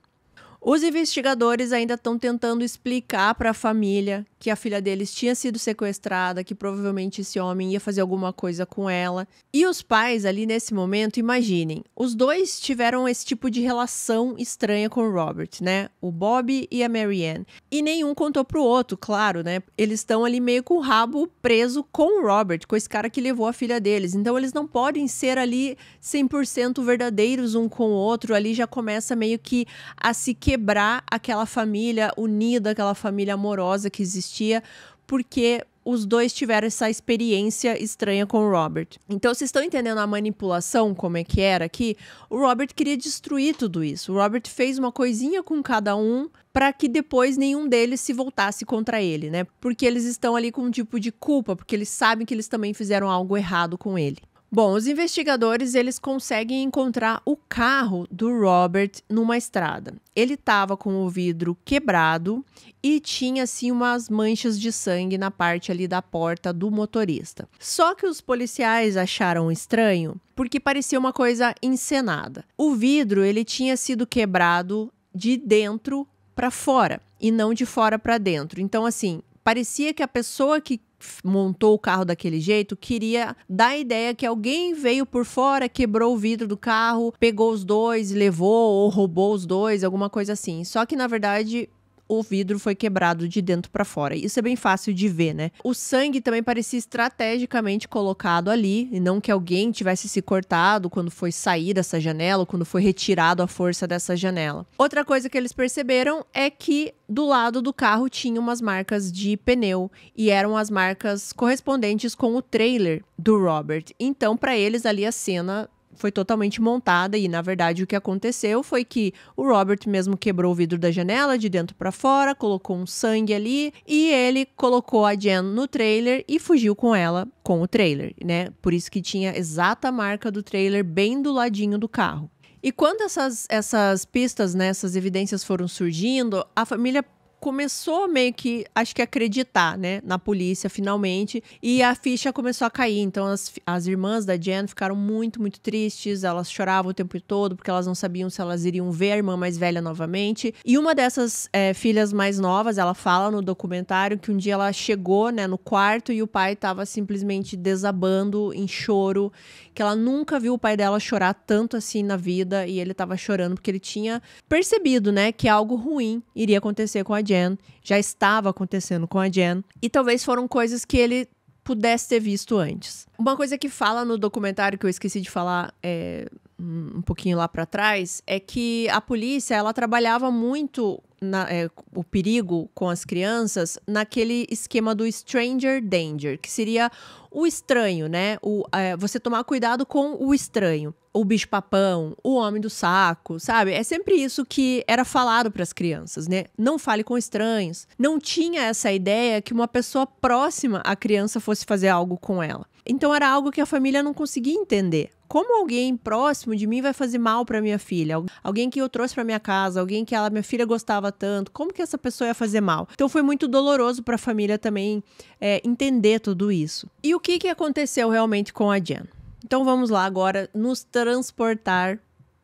Speaker 1: Os investigadores ainda estão tentando explicar para a família que a filha deles tinha sido sequestrada, que provavelmente esse homem ia fazer alguma coisa com ela. E os pais ali nesse momento, imaginem, os dois tiveram esse tipo de relação estranha com o Robert, né? O Bob e a Marianne. E nenhum contou pro outro, claro, né? Eles estão ali meio com o rabo preso com o Robert, com esse cara que levou a filha deles. Então eles não podem ser ali 100% verdadeiros um com o outro. Ali já começa meio que a se quebrar quebrar aquela família unida, aquela família amorosa que existia, porque os dois tiveram essa experiência estranha com o Robert. Então, vocês estão entendendo a manipulação, como é que era aqui? O Robert queria destruir tudo isso. O Robert fez uma coisinha com cada um para que depois nenhum deles se voltasse contra ele, né? Porque eles estão ali com um tipo de culpa, porque eles sabem que eles também fizeram algo errado com ele. Bom, os investigadores eles conseguem encontrar o carro do Robert numa estrada. Ele estava com o vidro quebrado e tinha assim umas manchas de sangue na parte ali da porta do motorista. Só que os policiais acharam estranho porque parecia uma coisa encenada. O vidro ele tinha sido quebrado de dentro para fora e não de fora para dentro. Então assim, parecia que a pessoa que montou o carro daquele jeito, queria dar a ideia que alguém veio por fora, quebrou o vidro do carro, pegou os dois, levou ou roubou os dois, alguma coisa assim. Só que na verdade o vidro foi quebrado de dentro para fora. Isso é bem fácil de ver, né? O sangue também parecia estrategicamente colocado ali, e não que alguém tivesse se cortado quando foi sair dessa janela, quando foi retirado a força dessa janela. Outra coisa que eles perceberam é que do lado do carro tinha umas marcas de pneu e eram as marcas correspondentes com o trailer do Robert. Então, para eles ali a cena foi totalmente montada e na verdade o que aconteceu foi que o Robert mesmo quebrou o vidro da janela de dentro para fora, colocou um sangue ali e ele colocou a Jen no trailer e fugiu com ela com o trailer, né? Por isso que tinha a exata marca do trailer bem do ladinho do carro. E quando essas, essas pistas, né, essas evidências foram surgindo, a família começou meio que, acho que acreditar, né, na polícia finalmente, e a ficha começou a cair. Então as, as irmãs da Jen ficaram muito, muito tristes, elas choravam o tempo todo porque elas não sabiam se elas iriam ver a irmã mais velha novamente. E uma dessas é, filhas mais novas, ela fala no documentário que um dia ela chegou, né, no quarto e o pai estava simplesmente desabando em choro, que ela nunca viu o pai dela chorar tanto assim na vida e ele estava chorando porque ele tinha percebido, né, que algo ruim iria acontecer com a Jen Jen, já estava acontecendo com a Jen, e talvez foram coisas que ele pudesse ter visto antes. Uma coisa que fala no documentário que eu esqueci de falar é, um pouquinho lá para trás é que a polícia ela trabalhava muito na, é, o perigo com as crianças naquele esquema do stranger danger, que seria o estranho, né? O, é, você tomar cuidado com o estranho, o bicho papão, o homem do saco, sabe? É sempre isso que era falado para as crianças, né? Não fale com estranhos. Não tinha essa ideia que uma pessoa próxima à criança fosse fazer algo com ela. Então era algo que a família não conseguia entender. Como alguém próximo de mim vai fazer mal para minha filha? Alguém que eu trouxe para minha casa, alguém que ela, minha filha gostava tanto, como que essa pessoa ia fazer mal? Então foi muito doloroso para a família também é, entender tudo isso. E o que, que aconteceu realmente com a Jen? Então vamos lá agora nos transportar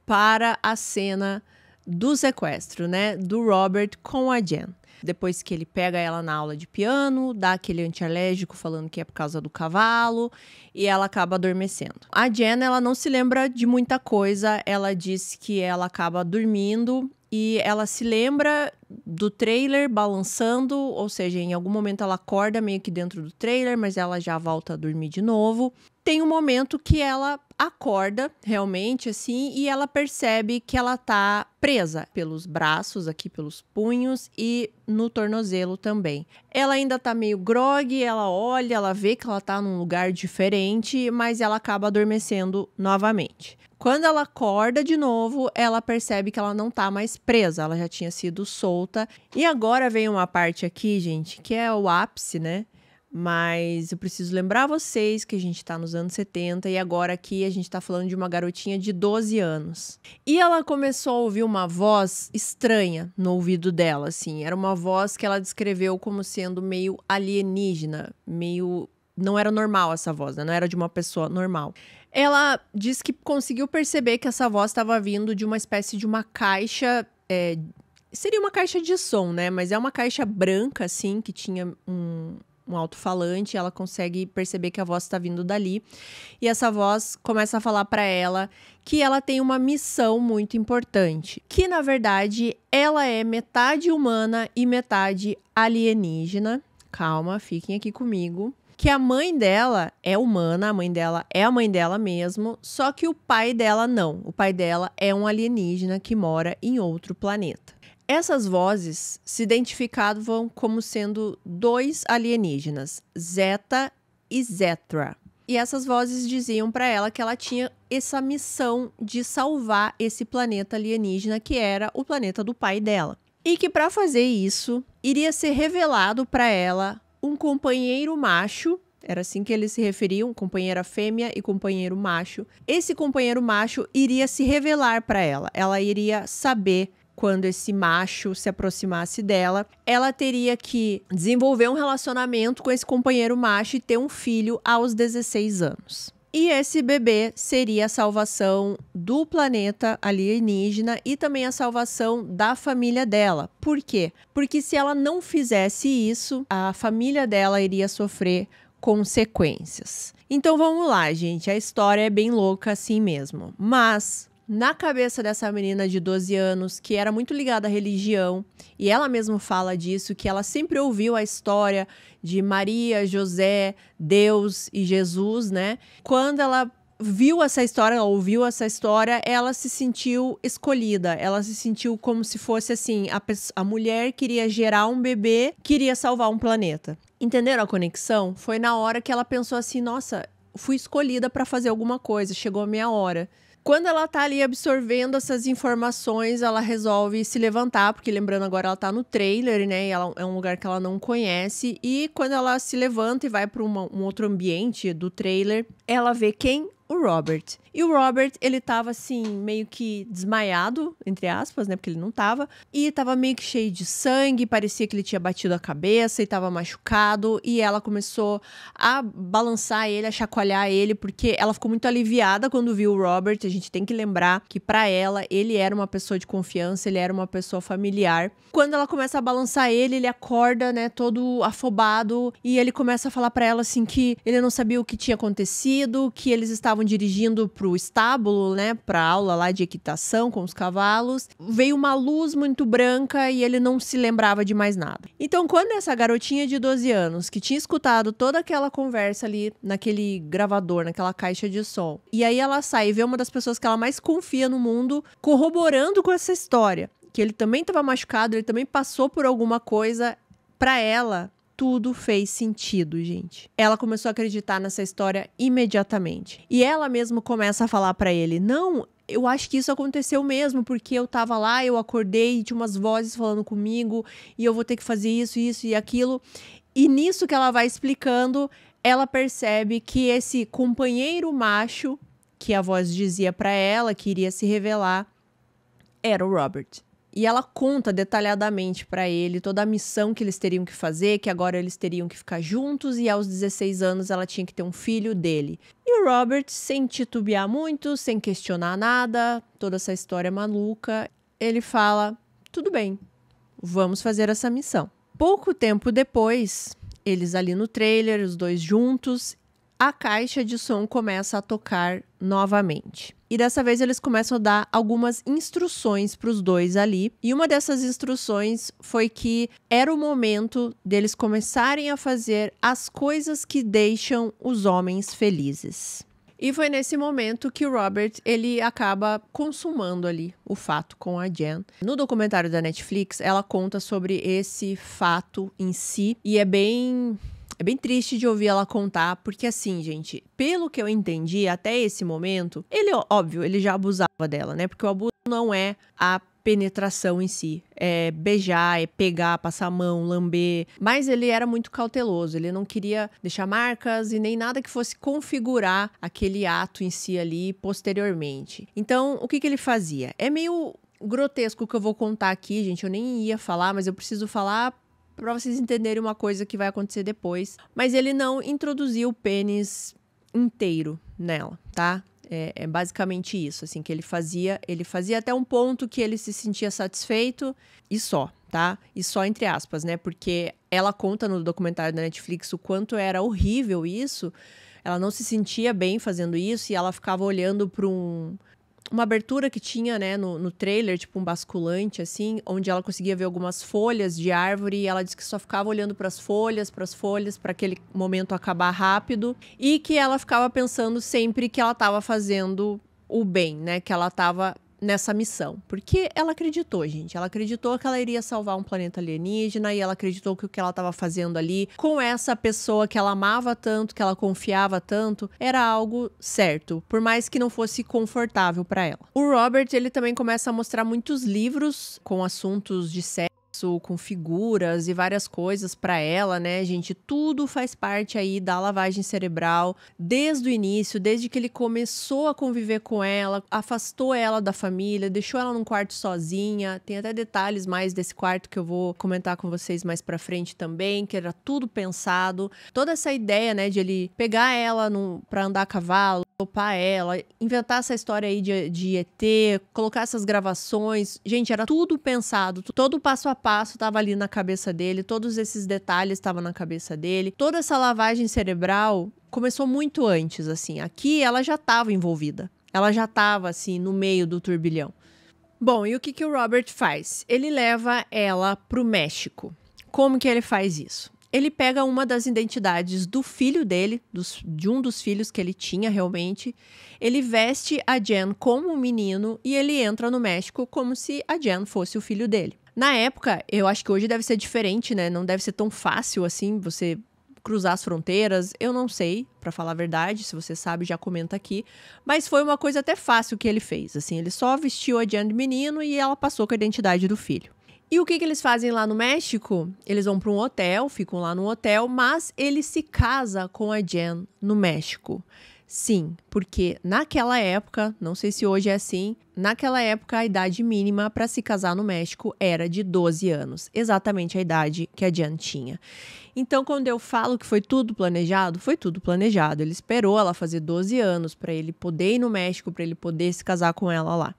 Speaker 1: para a cena do sequestro, né, do Robert com a Jen. Depois que ele pega ela na aula de piano, dá aquele antialérgico falando que é por causa do cavalo e ela acaba adormecendo. A Jen, ela não se lembra de muita coisa, ela diz que ela acaba dormindo e ela se lembra do trailer balançando, ou seja, em algum momento ela acorda meio que dentro do trailer, mas ela já volta a dormir de novo tem um momento que ela acorda realmente assim e ela percebe que ela tá presa pelos braços aqui pelos punhos e no tornozelo também. Ela ainda tá meio grogue, ela olha, ela vê que ela tá num lugar diferente, mas ela acaba adormecendo novamente. Quando ela acorda de novo, ela percebe que ela não tá mais presa, ela já tinha sido solta. E agora vem uma parte aqui, gente, que é o ápice, né? Mas eu preciso lembrar vocês que a gente está nos anos 70 e agora aqui a gente está falando de uma garotinha de 12 anos. E ela começou a ouvir uma voz estranha no ouvido dela, assim. Era uma voz que ela descreveu como sendo meio alienígena, meio. Não era normal essa voz, né? Não era de uma pessoa normal. Ela diz que conseguiu perceber que essa voz estava vindo de uma espécie de uma caixa. É... Seria uma caixa de som, né? Mas é uma caixa branca, assim, que tinha um, um alto-falante, ela consegue perceber que a voz está vindo dali. E essa voz começa a falar para ela que ela tem uma missão muito importante, que na verdade ela é metade humana e metade alienígena. Calma, fiquem aqui comigo que a mãe dela é humana, a mãe dela é a mãe dela mesmo, só que o pai dela não. O pai dela é um alienígena que mora em outro planeta. Essas vozes se identificavam como sendo dois alienígenas, Zeta e Zetra. E essas vozes diziam para ela que ela tinha essa missão de salvar esse planeta alienígena que era o planeta do pai dela. E que para fazer isso, iria ser revelado para ela um companheiro macho era assim que eles se referiam, companheira fêmea e companheiro macho. Esse companheiro macho iria se revelar para ela. Ela iria saber quando esse macho se aproximasse dela, ela teria que desenvolver um relacionamento com esse companheiro macho e ter um filho aos 16 anos. E esse bebê seria a salvação do planeta alienígena e também a salvação da família dela. Por quê? Porque se ela não fizesse isso, a família dela iria sofrer consequências. Então vamos lá, gente. A história é bem louca assim mesmo. Mas na cabeça dessa menina de 12 anos, que era muito ligada à religião, e ela mesma fala disso, que ela sempre ouviu a história de Maria, José, Deus e Jesus, né? Quando ela viu essa história, ouviu essa história, ela se sentiu escolhida, ela se sentiu como se fosse assim, a, a mulher queria gerar um bebê, queria salvar um planeta. Entenderam a conexão? Foi na hora que ela pensou assim, nossa, fui escolhida para fazer alguma coisa, chegou a minha hora. Quando ela tá ali absorvendo essas informações, ela resolve se levantar, porque lembrando agora ela tá no trailer, né? E ela é um lugar que ela não conhece. E quando ela se levanta e vai para um outro ambiente do trailer, ela vê quem? o Robert. E o Robert, ele tava assim, meio que desmaiado, entre aspas, né? Porque ele não tava. E tava meio que cheio de sangue, parecia que ele tinha batido a cabeça e tava machucado. E ela começou a balançar ele, a chacoalhar ele, porque ela ficou muito aliviada quando viu o Robert. A gente tem que lembrar que para ela, ele era uma pessoa de confiança, ele era uma pessoa familiar. Quando ela começa a balançar ele, ele acorda, né, todo afobado. E ele começa a falar para ela, assim, que ele não sabia o que tinha acontecido, que eles estavam estavam dirigindo para o estábulo, né, para aula lá de equitação com os cavalos, veio uma luz muito branca e ele não se lembrava de mais nada. Então, quando essa garotinha de 12 anos, que tinha escutado toda aquela conversa ali naquele gravador, naquela caixa de som, e aí ela sai e vê uma das pessoas que ela mais confia no mundo corroborando com essa história, que ele também estava machucado, ele também passou por alguma coisa, para ela, tudo fez sentido, gente. Ela começou a acreditar nessa história imediatamente. E ela mesma começa a falar para ele: "Não, eu acho que isso aconteceu mesmo, porque eu tava lá, eu acordei, tinha umas vozes falando comigo, e eu vou ter que fazer isso, isso e aquilo. E nisso que ela vai explicando, ela percebe que esse companheiro macho, que a voz dizia para ela que iria se revelar, era o Robert. E ela conta detalhadamente para ele toda a missão que eles teriam que fazer, que agora eles teriam que ficar juntos e aos 16 anos ela tinha que ter um filho dele. E o Robert, sem titubear muito, sem questionar nada, toda essa história maluca, ele fala: "Tudo bem. Vamos fazer essa missão". Pouco tempo depois, eles ali no trailer, os dois juntos, a caixa de som começa a tocar novamente. E dessa vez eles começam a dar algumas instruções para os dois ali. E uma dessas instruções foi que era o momento deles começarem a fazer as coisas que deixam os homens felizes. E foi nesse momento que o Robert ele acaba consumando ali o fato com a Jen. No documentário da Netflix, ela conta sobre esse fato em si e é bem é bem triste de ouvir ela contar, porque assim, gente, pelo que eu entendi até esse momento, ele, óbvio, ele já abusava dela, né? Porque o abuso não é a penetração em si. É beijar, é pegar, passar a mão, lamber. Mas ele era muito cauteloso, ele não queria deixar marcas e nem nada que fosse configurar aquele ato em si ali posteriormente. Então, o que, que ele fazia? É meio grotesco que eu vou contar aqui, gente. Eu nem ia falar, mas eu preciso falar para vocês entenderem uma coisa que vai acontecer depois. Mas ele não introduziu o pênis inteiro nela, tá? É, é, basicamente isso, assim, que ele fazia, ele fazia até um ponto que ele se sentia satisfeito e só, tá? E só entre aspas, né? Porque ela conta no documentário da Netflix o quanto era horrível isso. Ela não se sentia bem fazendo isso e ela ficava olhando para um uma abertura que tinha, né, no, no trailer, tipo um basculante, assim, onde ela conseguia ver algumas folhas de árvore e ela disse que só ficava olhando para as folhas, para as folhas, para aquele momento acabar rápido e que ela ficava pensando sempre que ela estava fazendo o bem, né, que ela estava nessa missão. Porque ela acreditou, gente. Ela acreditou que ela iria salvar um planeta alienígena e ela acreditou que o que ela estava fazendo ali com essa pessoa que ela amava tanto, que ela confiava tanto, era algo certo, por mais que não fosse confortável para ela. O Robert, ele também começa a mostrar muitos livros com assuntos de série com figuras e várias coisas para ela, né, gente? Tudo faz parte aí da lavagem cerebral desde o início, desde que ele começou a conviver com ela, afastou ela da família, deixou ela num quarto sozinha. Tem até detalhes mais desse quarto que eu vou comentar com vocês mais para frente também, que era tudo pensado. Toda essa ideia, né, de ele pegar ela para pra andar a cavalo, topar ela, inventar essa história aí de, de ET, colocar essas gravações. Gente, era tudo pensado, todo passo a passo passo estava ali na cabeça dele, todos esses detalhes estavam na cabeça dele, toda essa lavagem cerebral começou muito antes, assim. Aqui ela já estava envolvida, ela já estava assim no meio do turbilhão. Bom, e o que que o Robert faz? Ele leva ela pro México. Como que ele faz isso? Ele pega uma das identidades do filho dele, dos, de um dos filhos que ele tinha realmente. Ele veste a Jen como um menino e ele entra no México como se a Jen fosse o filho dele. Na época, eu acho que hoje deve ser diferente, né? Não deve ser tão fácil assim você cruzar as fronteiras. Eu não sei, para falar a verdade, se você sabe, já comenta aqui. Mas foi uma coisa até fácil que ele fez. Assim, ele só vestiu a Diane de menino e ela passou com a identidade do filho. E o que, que eles fazem lá no México? Eles vão para um hotel, ficam lá no hotel, mas ele se casa com a Jen no México. Sim, porque naquela época, não sei se hoje é assim, naquela época a idade mínima para se casar no México era de 12 anos, exatamente a idade que a Jan tinha. Então, quando eu falo que foi tudo planejado, foi tudo planejado. Ele esperou ela fazer 12 anos para ele poder ir no México, para ele poder se casar com ela lá.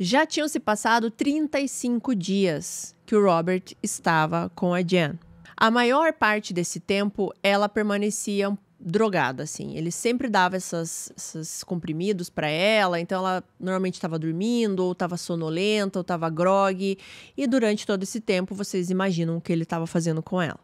Speaker 1: Já tinham se passado 35 dias que o Robert estava com a Jan. A maior parte desse tempo ela permanecia drogada, assim. Ele sempre dava essas, esses comprimidos para ela, então ela normalmente estava dormindo, ou estava sonolenta, ou estava grog. E durante todo esse tempo, vocês imaginam o que ele estava fazendo com ela.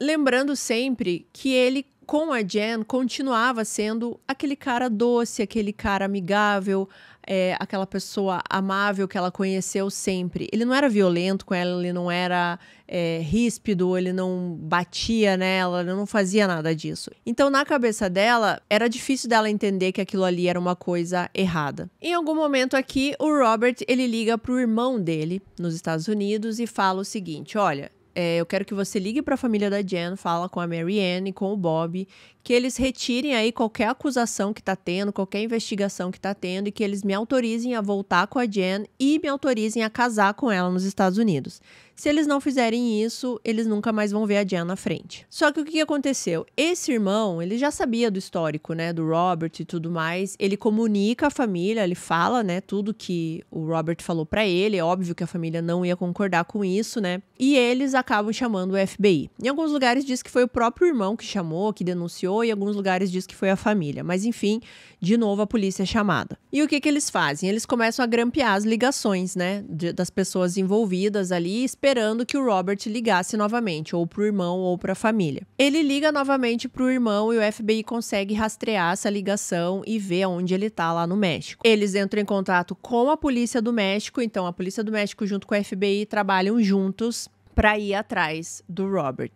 Speaker 1: Lembrando sempre que ele com a Jen continuava sendo aquele cara doce, aquele cara amigável, é, aquela pessoa amável que ela conheceu sempre. Ele não era violento com ela, ele não era é, ríspido, ele não batia nela, ele não fazia nada disso. Então, na cabeça dela, era difícil dela entender que aquilo ali era uma coisa errada. Em algum momento aqui, o Robert ele liga o irmão dele nos Estados Unidos e fala o seguinte: olha, é, eu quero que você ligue para a família da Jen, fala com a Marianne, com o Bob, que eles retirem aí qualquer acusação que tá tendo, qualquer investigação que tá tendo e que eles me autorizem a voltar com a Jen e me autorizem a casar com ela nos Estados Unidos. Se eles não fizerem isso, eles nunca mais vão ver a Jen na frente. Só que o que aconteceu? Esse irmão, ele já sabia do histórico, né, do Robert e tudo mais. Ele comunica à família, ele fala, né, tudo que o Robert falou para ele. É óbvio que a família não ia concordar com isso, né? E eles acabam chamando o FBI. Em alguns lugares diz que foi o próprio irmão que chamou, que denunciou, e em alguns lugares diz que foi a família. Mas enfim, de novo, a polícia é chamada. E o que, que eles fazem? Eles começam a grampear as ligações, né? De, das pessoas envolvidas ali, esperando que o Robert ligasse novamente, ou pro irmão ou pra família. Ele liga novamente pro irmão e o FBI consegue rastrear essa ligação e ver onde ele tá lá no México. Eles entram em contato com a polícia do México, então a polícia do México junto com o FBI trabalham juntos para ir atrás do Robert.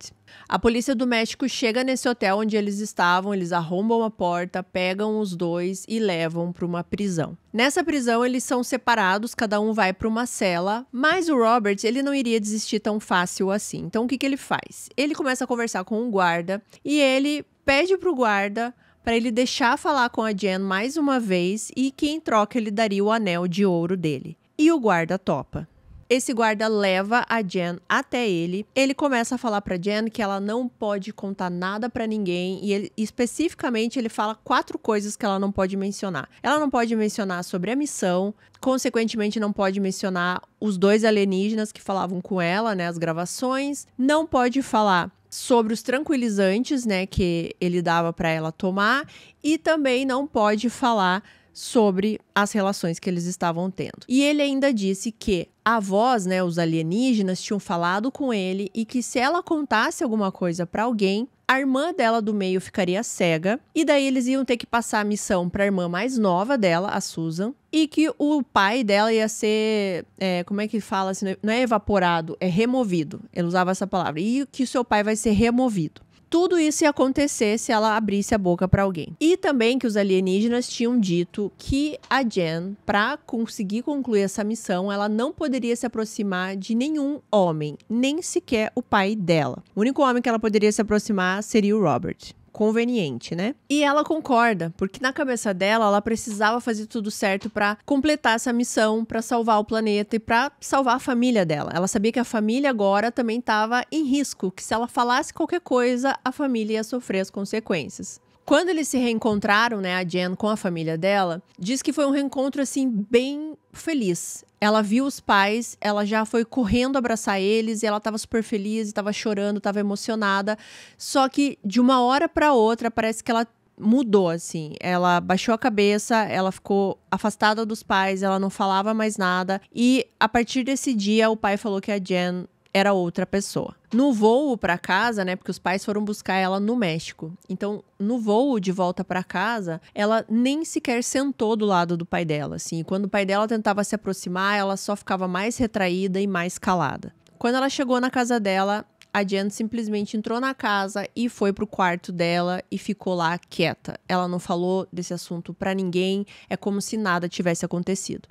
Speaker 1: A polícia do México chega nesse hotel onde eles estavam, eles arrombam a porta, pegam os dois e levam para uma prisão. Nessa prisão eles são separados, cada um vai para uma cela, mas o Robert ele não iria desistir tão fácil assim. Então o que, que ele faz? Ele começa a conversar com um guarda e ele pede para o guarda para ele deixar falar com a Jen mais uma vez e que em troca ele daria o anel de ouro dele. E o guarda topa. Esse guarda leva a Jen até ele. Ele começa a falar para Jen que ela não pode contar nada para ninguém e ele especificamente ele fala quatro coisas que ela não pode mencionar. Ela não pode mencionar sobre a missão, consequentemente não pode mencionar os dois alienígenas que falavam com ela, né, as gravações, não pode falar sobre os tranquilizantes, né, que ele dava para ela tomar, e também não pode falar sobre as relações que eles estavam tendo. E ele ainda disse que a voz, né, os alienígenas tinham falado com ele e que se ela contasse alguma coisa para alguém, a irmã dela do meio ficaria cega e daí eles iam ter que passar a missão para a irmã mais nova dela, a Susan, e que o pai dela ia ser, é, como é que fala assim, não é evaporado, é removido. Ele usava essa palavra e que o seu pai vai ser removido tudo isso ia acontecer se ela abrisse a boca para alguém. E também que os alienígenas tinham dito que a Jen, para conseguir concluir essa missão, ela não poderia se aproximar de nenhum homem, nem sequer o pai dela. O único homem que ela poderia se aproximar seria o Robert conveniente, né? E ela concorda, porque na cabeça dela ela precisava fazer tudo certo para completar essa missão, para salvar o planeta e para salvar a família dela. Ela sabia que a família agora também estava em risco, que se ela falasse qualquer coisa, a família ia sofrer as consequências. Quando eles se reencontraram, né, a Jen com a família dela, diz que foi um reencontro assim bem feliz. Ela viu os pais, ela já foi correndo abraçar eles, e ela estava super feliz, estava chorando, estava emocionada. Só que de uma hora para outra, parece que ela mudou assim. Ela baixou a cabeça, ela ficou afastada dos pais, ela não falava mais nada e a partir desse dia o pai falou que a Jen era outra pessoa. No voo para casa, né, porque os pais foram buscar ela no México. Então, no voo de volta para casa, ela nem sequer sentou do lado do pai dela, assim. Quando o pai dela tentava se aproximar, ela só ficava mais retraída e mais calada. Quando ela chegou na casa dela, a Jen simplesmente entrou na casa e foi pro quarto dela e ficou lá quieta. Ela não falou desse assunto para ninguém, é como se nada tivesse acontecido.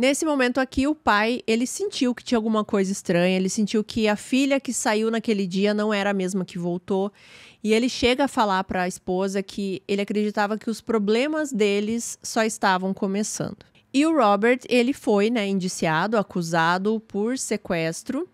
Speaker 1: Nesse momento aqui, o pai, ele sentiu que tinha alguma coisa estranha, ele sentiu que a filha que saiu naquele dia não era a mesma que voltou, e ele chega a falar para a esposa que ele acreditava que os problemas deles só estavam começando. E o Robert, ele foi, né, indiciado, acusado por sequestro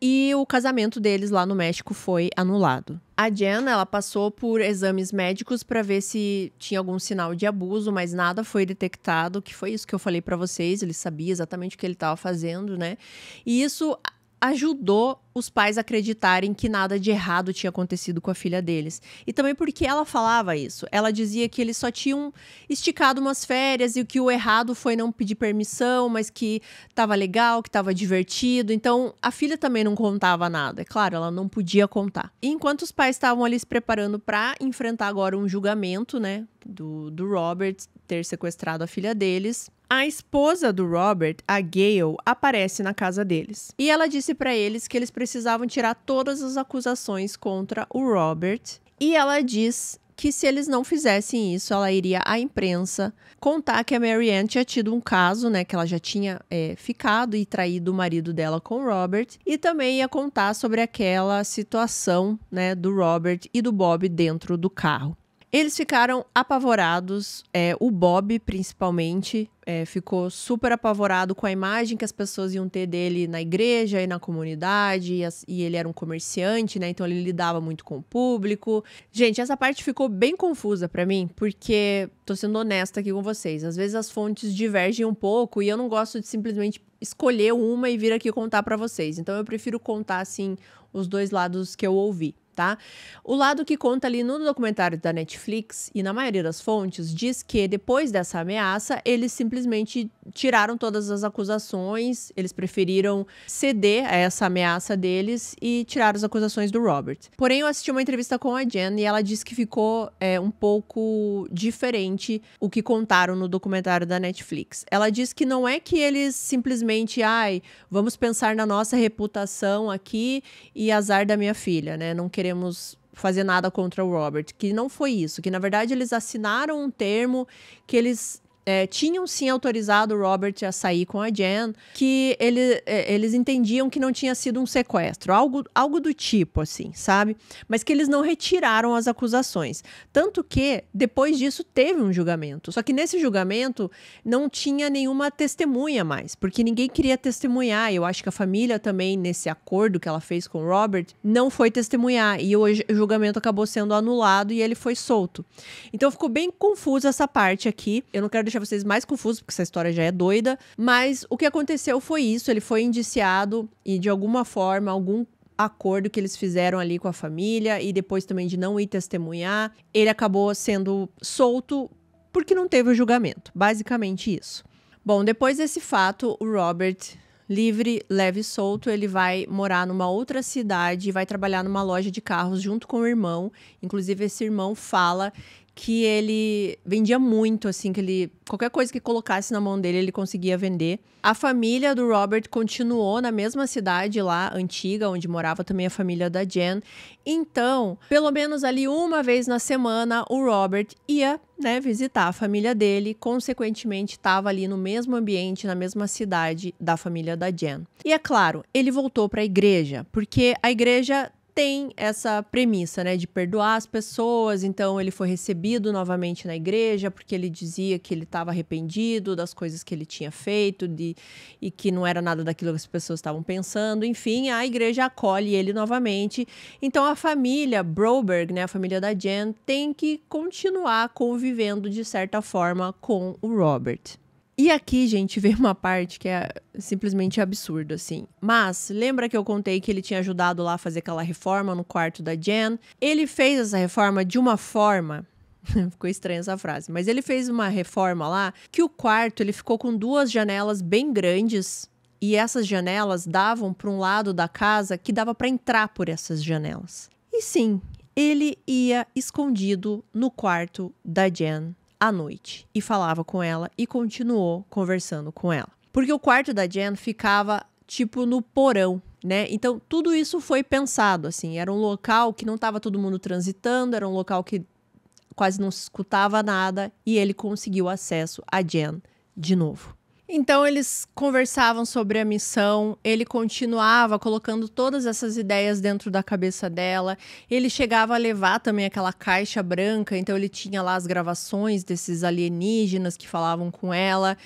Speaker 1: e o casamento deles lá no México foi anulado. A Jen, ela passou por exames médicos para ver se tinha algum sinal de abuso, mas nada foi detectado, que foi isso que eu falei para vocês, ele sabia exatamente o que ele estava fazendo, né? E isso ajudou os pais a acreditarem que nada de errado tinha acontecido com a filha deles. E também porque ela falava isso. Ela dizia que eles só tinham esticado umas férias e que o errado foi não pedir permissão, mas que estava legal, que estava divertido. Então, a filha também não contava nada. É claro, ela não podia contar. E enquanto os pais estavam ali se preparando para enfrentar agora um julgamento, né, do, do Robert ter sequestrado a filha deles, a esposa do Robert, a Gail, aparece na casa deles. E ela disse para eles que eles precisavam tirar todas as acusações contra o Robert. E ela diz que se eles não fizessem isso, ela iria à imprensa contar que a Marianne tinha tido um caso, né? Que ela já tinha é, ficado e traído o marido dela com o Robert. E também ia contar sobre aquela situação, né? Do Robert e do Bob dentro do carro. Eles ficaram apavorados, é, o Bob principalmente é, ficou super apavorado com a imagem que as pessoas iam ter dele na igreja e na comunidade, e, as, e, ele era um comerciante, né? Então ele lidava muito com o público. Gente, essa parte ficou bem confusa para mim, porque tô sendo honesta aqui com vocês. Às vezes as fontes divergem um pouco e eu não gosto de simplesmente escolher uma e vir aqui contar para vocês. Então eu prefiro contar assim os dois lados que eu ouvi tá? O lado que conta ali no documentário da Netflix e na maioria das fontes diz que depois dessa ameaça, eles simplesmente tiraram todas as acusações, eles preferiram ceder a essa ameaça deles e tirar as acusações do Robert. Porém, eu assisti uma entrevista com a Jen e ela disse que ficou é, um pouco diferente o que contaram no documentário da Netflix. Ela diz que não é que eles simplesmente, ai, vamos pensar na nossa reputação aqui e azar da minha filha, né? Não quer queremos fazer nada contra o Robert, que não foi isso, que na verdade eles assinaram um termo que eles é, tinham sim autorizado o Robert a sair com a Jen, que ele, é, eles entendiam que não tinha sido um sequestro, algo, algo do tipo, assim, sabe? Mas que eles não retiraram as acusações. Tanto que, depois disso, teve um julgamento. Só que nesse julgamento não tinha nenhuma testemunha mais, porque ninguém queria testemunhar. Eu acho que a família também, nesse acordo que ela fez com o Robert, não foi testemunhar. E o julgamento acabou sendo anulado e ele foi solto. Então ficou bem confuso essa parte aqui. Eu não quero deixar vocês mais confusos, porque essa história já é doida. Mas o que aconteceu foi isso: ele foi indiciado e, de alguma forma, algum acordo que eles fizeram ali com a família e depois também de não ir testemunhar, ele acabou sendo solto porque não teve o julgamento. Basicamente isso. Bom, depois desse fato, o Robert livre, leve e solto, ele vai morar numa outra cidade e vai trabalhar numa loja de carros junto com o irmão. Inclusive, esse irmão fala que ele vendia muito, assim, que ele qualquer coisa que colocasse na mão dele, ele conseguia vender. A família do Robert continuou na mesma cidade lá, antiga, onde morava também a família da Jen. Então, pelo menos ali uma vez na semana, o Robert ia, né, visitar a família dele, consequentemente estava ali no mesmo ambiente, na mesma cidade da família da Jen. E é claro, ele voltou para a igreja, porque a igreja tem essa premissa, né, de perdoar as pessoas. Então ele foi recebido novamente na igreja porque ele dizia que ele estava arrependido das coisas que ele tinha feito de, e que não era nada daquilo que as pessoas estavam pensando. Enfim, a igreja acolhe ele novamente. Então a família Broberg, né, a família da Jen, tem que continuar convivendo de certa forma com o Robert. E aqui, gente, vem uma parte que é simplesmente absurda, assim. Mas, lembra que eu contei que ele tinha ajudado lá a fazer aquela reforma no quarto da Jen? Ele fez essa reforma de uma forma ficou estranha essa frase, mas ele fez uma reforma lá que o quarto ele ficou com duas janelas bem grandes e essas janelas davam para um lado da casa que dava para entrar por essas janelas. E sim, ele ia escondido no quarto da Jen à noite e falava com ela e continuou conversando com ela. Porque o quarto da Jen ficava tipo no porão, né? Então tudo isso foi pensado assim, era um local que não estava todo mundo transitando, era um local que quase não se escutava nada e ele conseguiu acesso a Jen de novo. Então eles conversavam sobre a missão, ele continuava colocando todas essas ideias dentro da cabeça dela. Ele chegava a levar também aquela caixa branca, então ele tinha lá as gravações desses alienígenas que falavam com ela.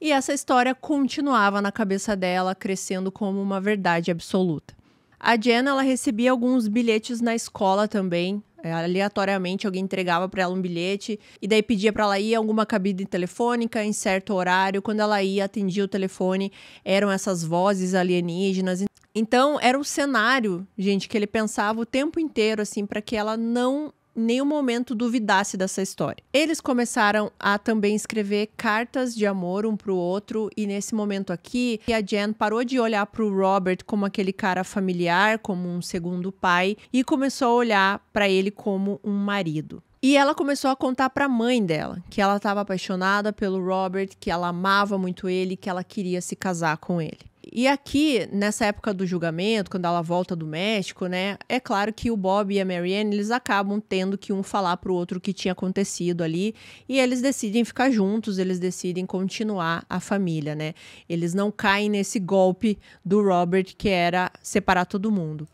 Speaker 1: E essa história continuava na cabeça dela, crescendo como uma verdade absoluta. A Jenna ela recebia alguns bilhetes na escola também, é, aleatoriamente alguém entregava para ela um bilhete e daí pedia para ela ir a alguma cabine telefônica em certo horário. Quando ela ia, atendia o telefone, eram essas vozes alienígenas. Então, era um cenário, gente, que ele pensava o tempo inteiro assim para que ela não nenhum momento duvidasse dessa história. Eles começaram a também escrever cartas de amor um pro outro, e nesse momento aqui, a Jen parou de olhar pro Robert como aquele cara familiar, como um segundo pai, e começou a olhar para ele como um marido. E ela começou a contar para a mãe dela que ela estava apaixonada pelo Robert, que ela amava muito ele, que ela queria se casar com ele. E aqui, nessa época do julgamento, quando ela volta do México, né? É claro que o Bob e a Marianne, eles acabam tendo que um falar pro outro o que tinha acontecido ali. E eles decidem ficar juntos, eles decidem continuar a família, né? Eles não caem nesse golpe do Robert, que era separar todo mundo.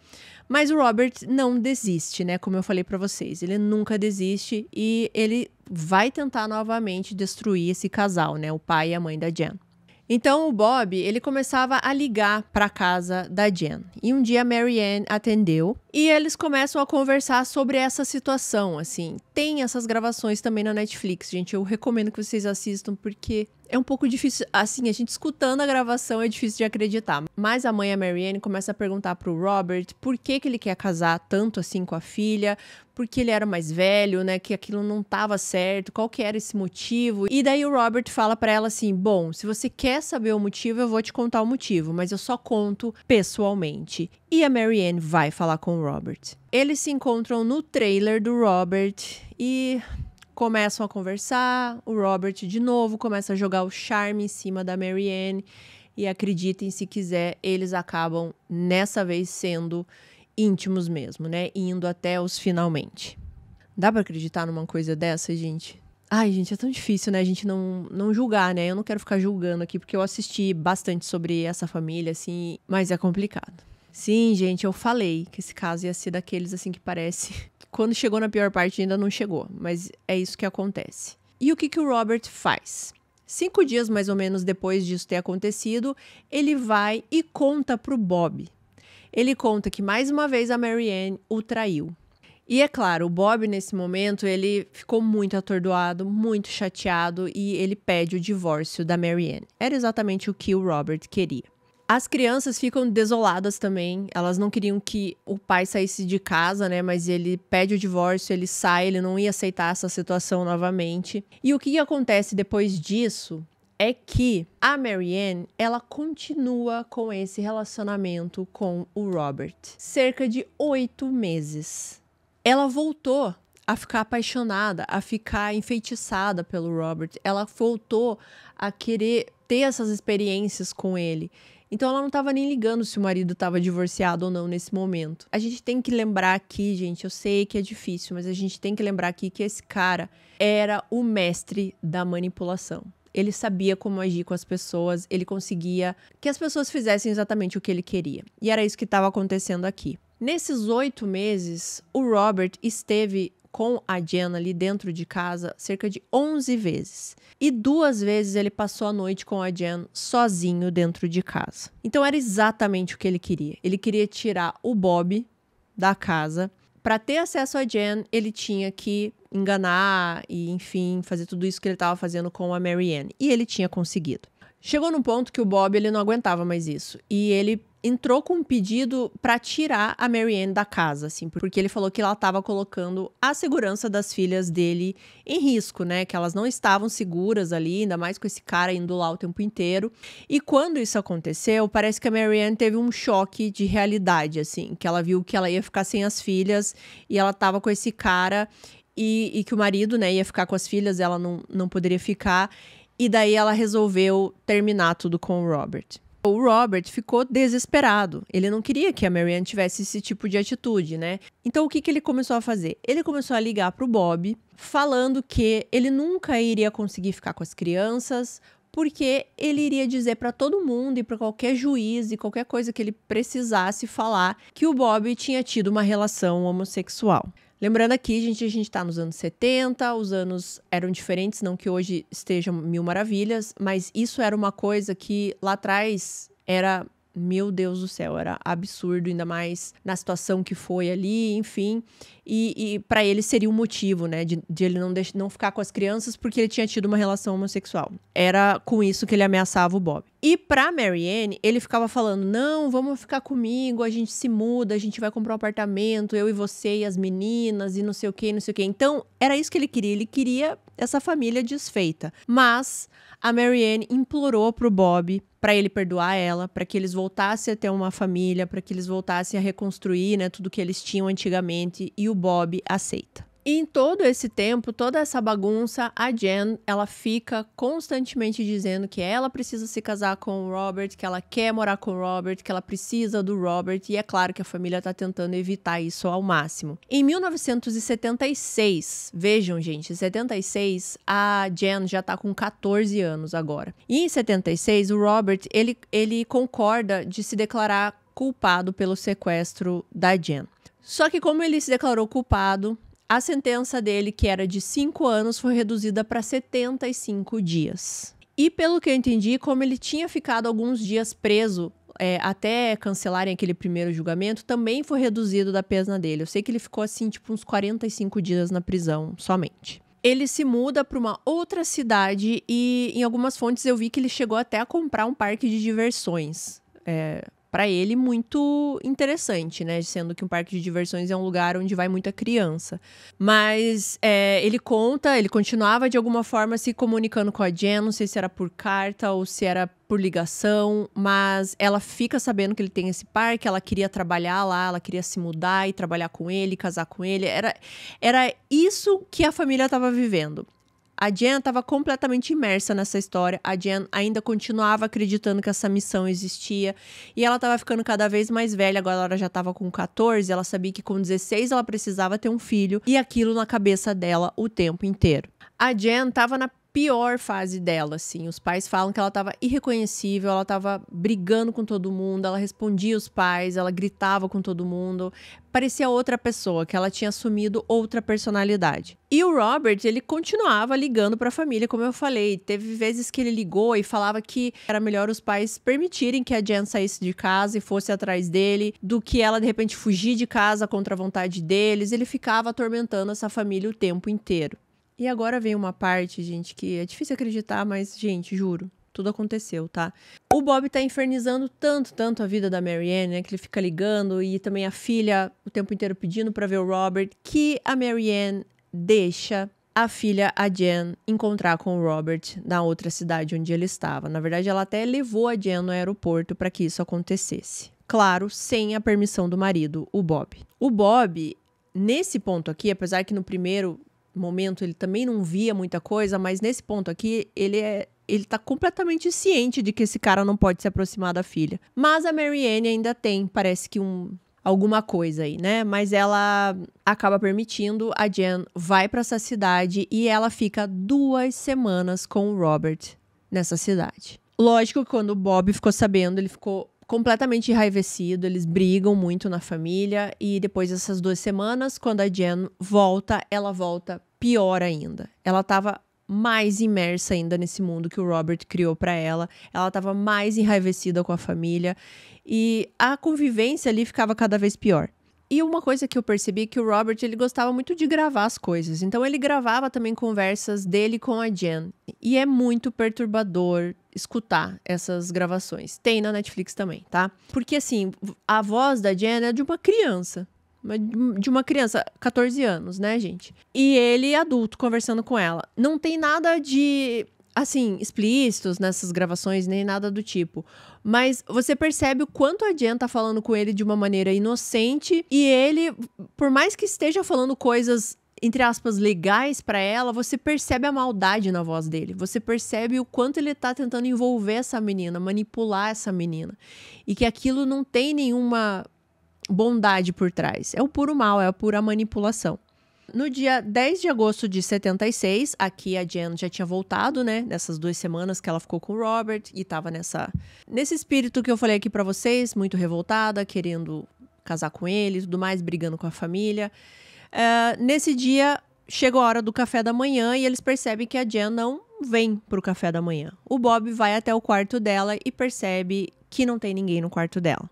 Speaker 1: Mas o Robert não desiste, né? Como eu falei para vocês, ele nunca desiste e ele vai tentar novamente destruir esse casal, né? O pai e a mãe da Jan. Então o Bob, ele começava a ligar para casa da Jen. E um dia a Marianne atendeu e eles começam a conversar sobre essa situação, assim. Tem essas gravações também na Netflix, gente. Eu recomendo que vocês assistam porque é um pouco difícil, assim, a gente escutando a gravação é difícil de acreditar. Mas a mãe, a Marianne, começa a perguntar pro Robert por que, que ele quer casar tanto assim com a filha, porque ele era mais velho, né, que aquilo não estava certo, qual que era esse motivo. E daí o Robert fala para ela assim: "Bom, se você quer saber o motivo, eu vou te contar o motivo, mas eu só conto pessoalmente". E a Marianne vai falar com o Robert. Eles se encontram no trailer do Robert e começam a conversar, o Robert de novo começa a jogar o charme em cima da Marianne e acreditem se quiser, eles acabam nessa vez sendo íntimos mesmo, né? Indo até os finalmente. Dá para acreditar numa coisa dessa, gente? Ai, gente, é tão difícil, né? A gente não, não julgar, né? Eu não quero ficar julgando aqui, porque eu assisti bastante sobre essa família, assim, mas é complicado. Sim, gente, eu falei que esse caso ia ser daqueles, assim, que parece quando chegou na pior parte, ainda não chegou, mas é isso que acontece. E o que, que o Robert faz? Cinco dias mais ou menos depois disso ter acontecido, ele vai e conta para o Bob. Ele conta que mais uma vez a Marianne o traiu. E é claro, o Bob nesse momento ele ficou muito atordoado, muito chateado e ele pede o divórcio da Marianne. Era exatamente o que o Robert queria. As crianças ficam desoladas também. Elas não queriam que o pai saísse de casa, né? Mas ele pede o divórcio, ele sai, ele não ia aceitar essa situação novamente. E o que acontece depois disso é que a Marianne, ela continua com esse relacionamento com o Robert. Cerca de oito meses. Ela voltou a ficar apaixonada, a ficar enfeitiçada pelo Robert. Ela voltou a querer ter essas experiências com ele. Então ela não estava nem ligando se o marido estava divorciado ou não nesse momento. A gente tem que lembrar aqui, gente, eu sei que é difícil, mas a gente tem que lembrar aqui que esse cara era o mestre da manipulação. Ele sabia como agir com as pessoas, ele conseguia que as pessoas fizessem exatamente o que ele queria. E era isso que estava acontecendo aqui. Nesses oito meses, o Robert esteve com a Jenna ali dentro de casa cerca de 11 vezes. E duas vezes ele passou a noite com a Jen sozinho dentro de casa. Então era exatamente o que ele queria. Ele queria tirar o Bob da casa. Para ter acesso a Jen, ele tinha que enganar e, enfim, fazer tudo isso que ele estava fazendo com a Marianne. E ele tinha conseguido. Chegou num ponto que o Bob ele não aguentava mais isso e ele entrou com um pedido para tirar a Marianne da casa, assim, porque ele falou que ela estava colocando a segurança das filhas dele em risco, né? Que elas não estavam seguras ali, ainda mais com esse cara indo lá o tempo inteiro. E quando isso aconteceu, parece que a Marianne teve um choque de realidade, assim, que ela viu que ela ia ficar sem as filhas e ela estava com esse cara e, e, que o marido, né, ia ficar com as filhas, ela não, não poderia ficar. E daí ela resolveu terminar tudo com o Robert. O Robert ficou desesperado. Ele não queria que a Marianne tivesse esse tipo de atitude, né? Então o que, que ele começou a fazer? Ele começou a ligar pro Bob, falando que ele nunca iria conseguir ficar com as crianças, porque ele iria dizer para todo mundo e para qualquer juiz e qualquer coisa que ele precisasse falar que o Bob tinha tido uma relação homossexual. Lembrando aqui, gente, a gente está nos anos 70, os anos eram diferentes, não que hoje estejam mil maravilhas, mas isso era uma coisa que lá atrás era meu Deus do céu, era absurdo, ainda mais na situação que foi ali, enfim. E, e para ele seria um motivo, né, de, de ele não, deix, não ficar com as crianças porque ele tinha tido uma relação homossexual. Era com isso que ele ameaçava o Bob. E pra Marianne, ele ficava falando: não, vamos ficar comigo, a gente se muda, a gente vai comprar um apartamento, eu e você e as meninas, e não sei o que, não sei o que. Então, era isso que ele queria. Ele queria essa família desfeita. Mas a Marianne implorou pro Bob para ele perdoar ela, para que eles voltassem a ter uma família, para que eles voltassem a reconstruir, né, tudo que eles tinham antigamente, e o Bob aceita. E em todo esse tempo, toda essa bagunça, a Jen, ela fica constantemente dizendo que ela precisa se casar com o Robert, que ela quer morar com o Robert, que ela precisa do Robert, e é claro que a família tá tentando evitar isso ao máximo. Em 1976, vejam, gente, 76, a Jen já tá com 14 anos agora. E em 76, o Robert, ele, ele concorda de se declarar culpado pelo sequestro da Jen. Só que como ele se declarou culpado, a sentença dele, que era de 5 anos, foi reduzida para 75 dias. E pelo que eu entendi, como ele tinha ficado alguns dias preso é, até cancelarem aquele primeiro julgamento, também foi reduzido da pena dele. Eu sei que ele ficou assim, tipo, uns 45 dias na prisão somente. Ele se muda para uma outra cidade e, em algumas fontes, eu vi que ele chegou até a comprar um parque de diversões. É, para ele muito interessante, né? Sendo que um parque de diversões é um lugar onde vai muita criança. Mas é, ele conta, ele continuava de alguma forma se comunicando com a Jen, não sei se era por carta ou se era por ligação, mas ela fica sabendo que ele tem esse parque, ela queria trabalhar lá, ela queria se mudar e trabalhar com ele, casar com ele. Era, era isso que a família estava vivendo. A Jen estava completamente imersa nessa história. A Jen ainda continuava acreditando que essa missão existia. E ela estava ficando cada vez mais velha. Agora ela já estava com 14. Ela sabia que com 16 ela precisava ter um filho. E aquilo na cabeça dela o tempo inteiro. A Jen estava na pior fase dela, assim. Os pais falam que ela estava irreconhecível, ela estava brigando com todo mundo, ela respondia os pais, ela gritava com todo mundo. Parecia outra pessoa, que ela tinha assumido outra personalidade. E o Robert, ele continuava ligando para a família, como eu falei. Teve vezes que ele ligou e falava que era melhor os pais permitirem que a Jen saísse de casa e fosse atrás dele, do que ela de repente fugir de casa contra a vontade deles. Ele ficava atormentando essa família o tempo inteiro. E agora vem uma parte, gente, que é difícil acreditar, mas, gente, juro, tudo aconteceu, tá? O Bob tá infernizando tanto, tanto a vida da Marianne, né? Que ele fica ligando e também a filha o tempo inteiro pedindo para ver o Robert, que a Marianne deixa a filha, a Jen, encontrar com o Robert na outra cidade onde ele estava. Na verdade, ela até levou a Jen no aeroporto para que isso acontecesse. Claro, sem a permissão do marido, o Bob. O Bob, nesse ponto aqui, apesar que no primeiro momento ele também não via muita coisa, mas nesse ponto aqui ele é ele tá completamente ciente de que esse cara não pode se aproximar da filha. Mas a Marianne ainda tem, parece que um alguma coisa aí, né? Mas ela acaba permitindo, a Jen vai para essa cidade e ela fica duas semanas com o Robert nessa cidade. Lógico que quando o Bob ficou sabendo, ele ficou completamente enraivecido, eles brigam muito na família e depois dessas duas semanas, quando a Jen volta, ela volta pior ainda. Ela estava mais imersa ainda nesse mundo que o Robert criou para ela. Ela estava mais enraivecida com a família e a convivência ali ficava cada vez pior. E uma coisa que eu percebi é que o Robert ele gostava muito de gravar as coisas. Então ele gravava também conversas dele com a Jen. E é muito perturbador escutar essas gravações. Tem na Netflix também, tá? Porque assim, a voz da Jen é de uma criança de uma criança, 14 anos, né, gente? E ele adulto conversando com ela. Não tem nada de assim, explícitos nessas gravações, nem nada do tipo. Mas você percebe o quanto a Jen tá falando com ele de uma maneira inocente e ele, por mais que esteja falando coisas entre aspas legais para ela, você percebe a maldade na voz dele. Você percebe o quanto ele tá tentando envolver essa menina, manipular essa menina e que aquilo não tem nenhuma bondade por trás. É o puro mal, é a pura manipulação. No dia 10 de agosto de 76, aqui a Jen já tinha voltado, né? Nessas duas semanas que ela ficou com o Robert e tava nessa nesse espírito que eu falei aqui para vocês, muito revoltada, querendo casar com ele, tudo mais, brigando com a família. Uh, nesse dia chega a hora do café da manhã e eles percebem que a Jen não vem pro café da manhã. O Bob vai até o quarto dela e percebe que não tem ninguém no quarto dela.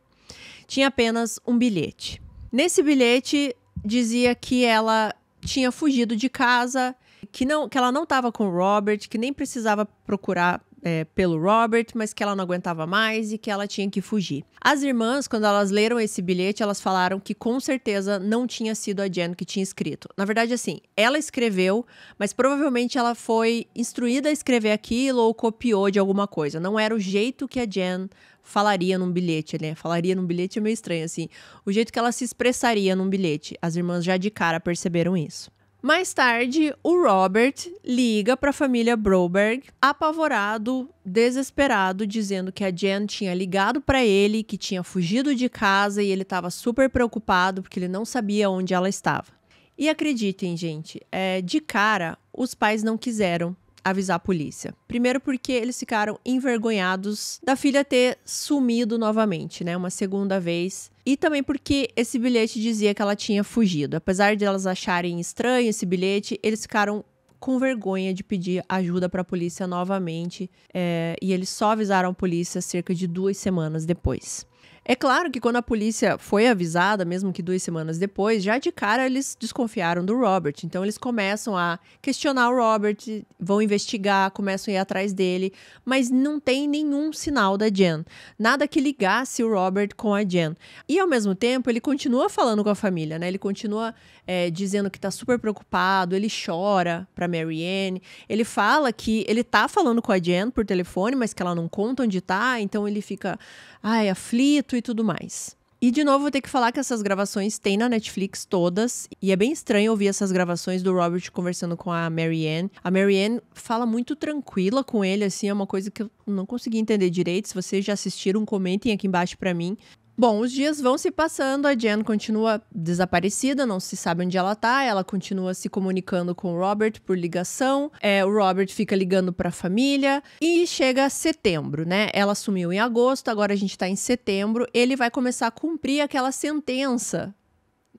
Speaker 1: Tinha apenas um bilhete. Nesse bilhete dizia que ela tinha fugido de casa, que não que ela não estava com o Robert, que nem precisava procurar é, pelo Robert, mas que ela não aguentava mais e que ela tinha que fugir. As irmãs, quando elas leram esse bilhete, elas falaram que com certeza não tinha sido a Jen que tinha escrito. Na verdade, assim, ela escreveu, mas provavelmente ela foi instruída a escrever aquilo ou copiou de alguma coisa. Não era o jeito que a Jen falaria num bilhete, né? Falaria num bilhete é meio estranho, assim. O jeito que ela se expressaria num bilhete. As irmãs já de cara perceberam isso. Mais tarde, o Robert liga para a família Broberg, apavorado, desesperado, dizendo que a Jen tinha ligado para ele, que tinha fugido de casa e ele estava super preocupado porque ele não sabia onde ela estava. E acreditem, gente, é, de cara, os pais não quiseram avisar a polícia. Primeiro porque eles ficaram envergonhados da filha ter sumido novamente, né? Uma segunda vez. E também porque esse bilhete dizia que ela tinha fugido. Apesar de elas acharem estranho esse bilhete, eles ficaram com vergonha de pedir ajuda para a polícia novamente. É, e eles só avisaram a polícia cerca de duas semanas depois. É claro que quando a polícia foi avisada, mesmo que duas semanas depois, já de cara eles desconfiaram do Robert. Então eles começam a questionar o Robert, vão investigar, começam a ir atrás dele, mas não tem nenhum sinal da Jen. Nada que ligasse o Robert com a Jen. E ao mesmo tempo, ele continua falando com a família, né? Ele continua é, dizendo que tá super preocupado, ele chora pra Marianne. Ele fala que ele tá falando com a Jen por telefone, mas que ela não conta onde tá, então ele fica, ai, aflito e tudo mais. E de novo vou ter que falar que essas gravações tem na Netflix todas, e é bem estranho ouvir essas gravações do Robert conversando com a Marianne. A Marianne fala muito tranquila com ele, assim, é uma coisa que eu não consegui entender direito. Se vocês já assistiram, comentem aqui embaixo para mim. Bom, os dias vão se passando, a Jen continua desaparecida, não se sabe onde ela tá, ela continua se comunicando com o Robert por ligação, é, o Robert fica ligando para a família e chega setembro, né? Ela sumiu em agosto, agora a gente tá em setembro, ele vai começar a cumprir aquela sentença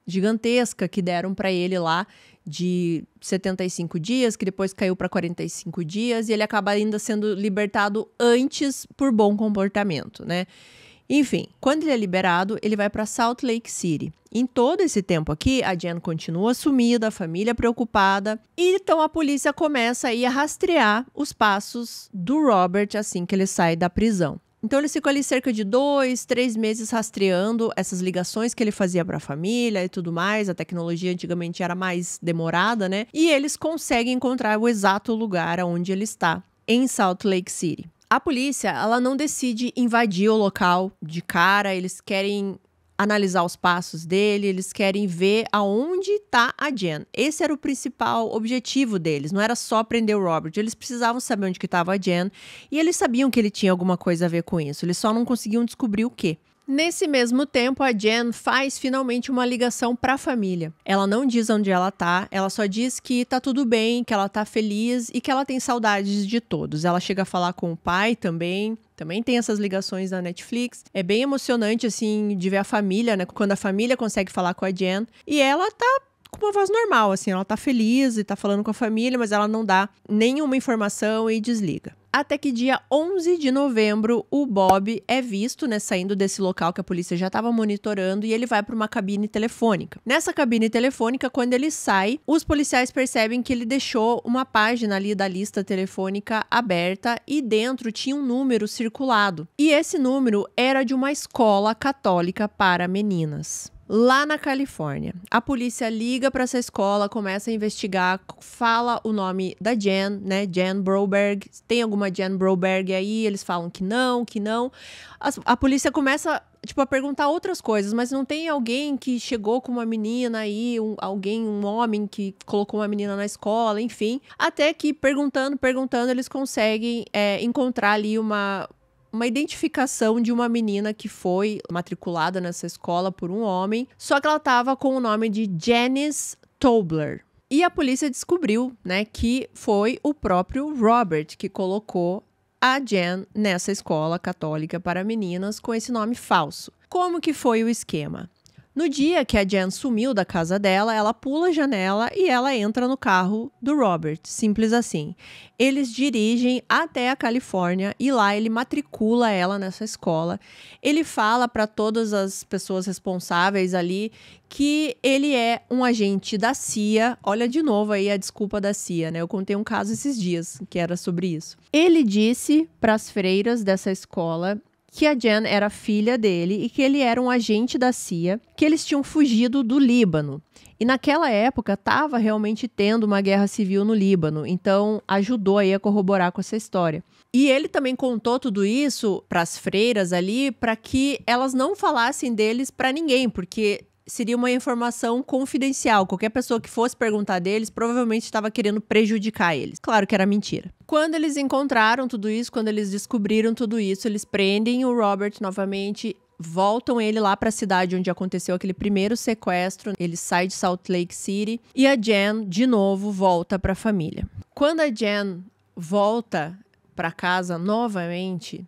Speaker 1: gigantesca que deram para ele lá de 75 dias, que depois caiu para 45 dias e ele acaba ainda sendo libertado antes por bom comportamento, né? Enfim, quando ele é liberado, ele vai para Salt Lake City. Em todo esse tempo aqui, a Jen continua sumida, a família preocupada, e então a polícia começa aí a rastrear os passos do Robert assim que ele sai da prisão. Então ele ficou ali cerca de dois, três meses rastreando essas ligações que ele fazia para a família e tudo mais. A tecnologia antigamente era mais demorada, né? E eles conseguem encontrar o exato lugar onde ele está, em Salt Lake City. A polícia, ela não decide invadir o local de cara, eles querem analisar os passos dele, eles querem ver aonde está a Jen. Esse era o principal objetivo deles, não era só prender o Robert, eles precisavam saber onde que estava a Jen e eles sabiam que ele tinha alguma coisa a ver com isso, eles só não conseguiam descobrir o que. Nesse mesmo tempo, a Jen faz finalmente uma ligação para a família. Ela não diz onde ela tá, ela só diz que tá tudo bem, que ela tá feliz e que ela tem saudades de todos. Ela chega a falar com o pai também, também tem essas ligações na Netflix. É bem emocionante, assim, de ver a família, né? Quando a família consegue falar com a Jen. E ela tá com uma voz normal, assim, ela tá feliz e tá falando com a família, mas ela não dá nenhuma informação e desliga até que dia 11 de novembro o Bob é visto, né, saindo desse local que a polícia já estava monitorando e ele vai para uma cabine telefônica. Nessa cabine telefônica, quando ele sai, os policiais percebem que ele deixou uma página ali da lista telefônica aberta e dentro tinha um número circulado. E esse número era de uma escola católica para meninas lá na Califórnia. A polícia liga para essa escola, começa a investigar, fala o nome da Jen, né? Jen Broberg. Tem alguma Jen Broberg aí? Eles falam que não, que não. A, a polícia começa tipo, a perguntar outras coisas, mas não tem alguém que chegou com uma menina aí, um, alguém, um homem que colocou uma menina na escola, enfim. Até que perguntando, perguntando, eles conseguem é, encontrar ali uma, uma identificação de uma menina que foi matriculada nessa escola por um homem, só que ela estava com o nome de Janice Tobler. E a polícia descobriu, né, que foi o próprio Robert que colocou a Jan nessa escola católica para meninas com esse nome falso. Como que foi o esquema? No dia que a Jan sumiu da casa dela, ela pula a janela e ela entra no carro do Robert. Simples assim. Eles dirigem até a Califórnia e lá ele matricula ela nessa escola. Ele fala para todas as pessoas responsáveis ali que ele é um agente da CIA. Olha de novo aí a desculpa da CIA, né? Eu contei um caso esses dias que era sobre isso. Ele disse para as freiras dessa escola que a Jan era filha dele e que ele era um agente da CIA, que eles tinham fugido do Líbano. E naquela época estava realmente tendo uma guerra civil no Líbano, então ajudou aí a corroborar com essa história. E ele também contou tudo isso para as freiras ali, para que elas não falassem deles para ninguém, porque seria uma informação confidencial. Qualquer pessoa que fosse perguntar deles provavelmente estava querendo prejudicar eles. Claro que era mentira. Quando eles encontraram tudo isso, quando eles descobriram tudo isso, eles prendem o Robert novamente. Voltam ele lá para a cidade onde aconteceu aquele primeiro sequestro. Ele sai de Salt Lake City e a Jen de novo volta para a família. Quando a Jen volta para casa novamente,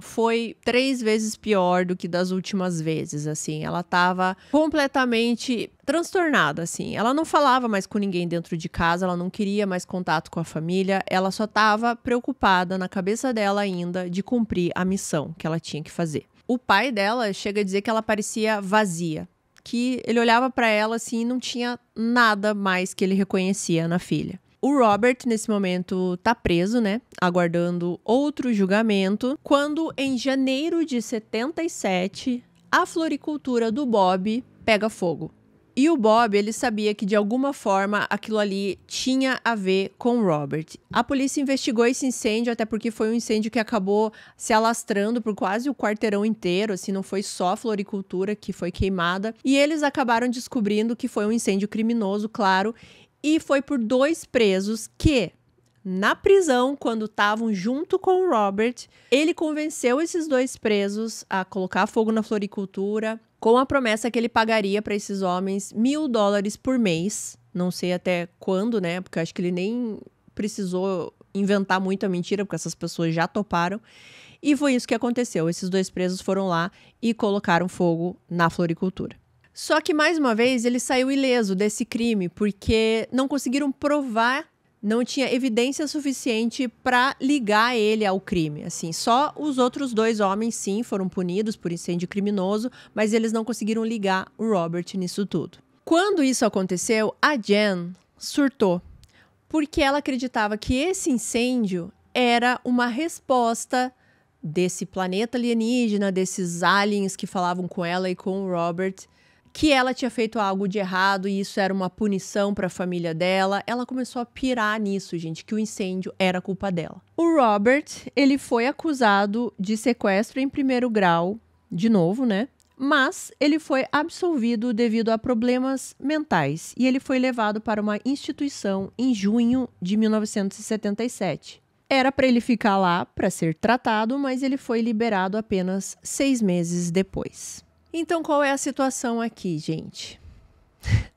Speaker 1: foi três vezes pior do que das últimas vezes, assim. Ela tava completamente transtornada, assim. Ela não falava mais com ninguém dentro de casa, ela não queria mais contato com a família, ela só estava preocupada na cabeça dela ainda de cumprir a missão que ela tinha que fazer. O pai dela chega a dizer que ela parecia vazia, que ele olhava para ela assim e não tinha nada mais que ele reconhecia na filha. O Robert, nesse momento, tá preso, né? Aguardando outro julgamento. Quando, em janeiro de 77, a floricultura do Bob pega fogo. E o Bob, ele sabia que de alguma forma aquilo ali tinha a ver com Robert. A polícia investigou esse incêndio, até porque foi um incêndio que acabou se alastrando por quase o quarteirão inteiro, assim, não foi só a floricultura que foi queimada. E eles acabaram descobrindo que foi um incêndio criminoso, claro, e foi por dois presos que, na prisão, quando estavam junto com o Robert, ele convenceu esses dois presos a colocar fogo na floricultura com a promessa que ele pagaria para esses homens mil dólares por mês. Não sei até quando, né? Porque acho que ele nem precisou inventar muita mentira, porque essas pessoas já toparam. E foi isso que aconteceu. Esses dois presos foram lá e colocaram fogo na floricultura. Só que, mais uma vez, ele saiu ileso desse crime, porque não conseguiram provar, não tinha evidência suficiente para ligar ele ao crime. Assim, só os outros dois homens, sim, foram punidos por incêndio criminoso, mas eles não conseguiram ligar o Robert nisso tudo. Quando isso aconteceu, a Jen surtou, porque ela acreditava que esse incêndio era uma resposta desse planeta alienígena, desses aliens que falavam com ela e com o Robert que ela tinha feito algo de errado e isso era uma punição para a família dela. Ela começou a pirar nisso, gente, que o incêndio era culpa dela. O Robert, ele foi acusado de sequestro em primeiro grau, de novo, né? Mas ele foi absolvido devido a problemas mentais e ele foi levado para uma instituição em junho de 1977. Era para ele ficar lá para ser tratado, mas ele foi liberado apenas seis meses depois. Então, qual é a situação aqui, gente?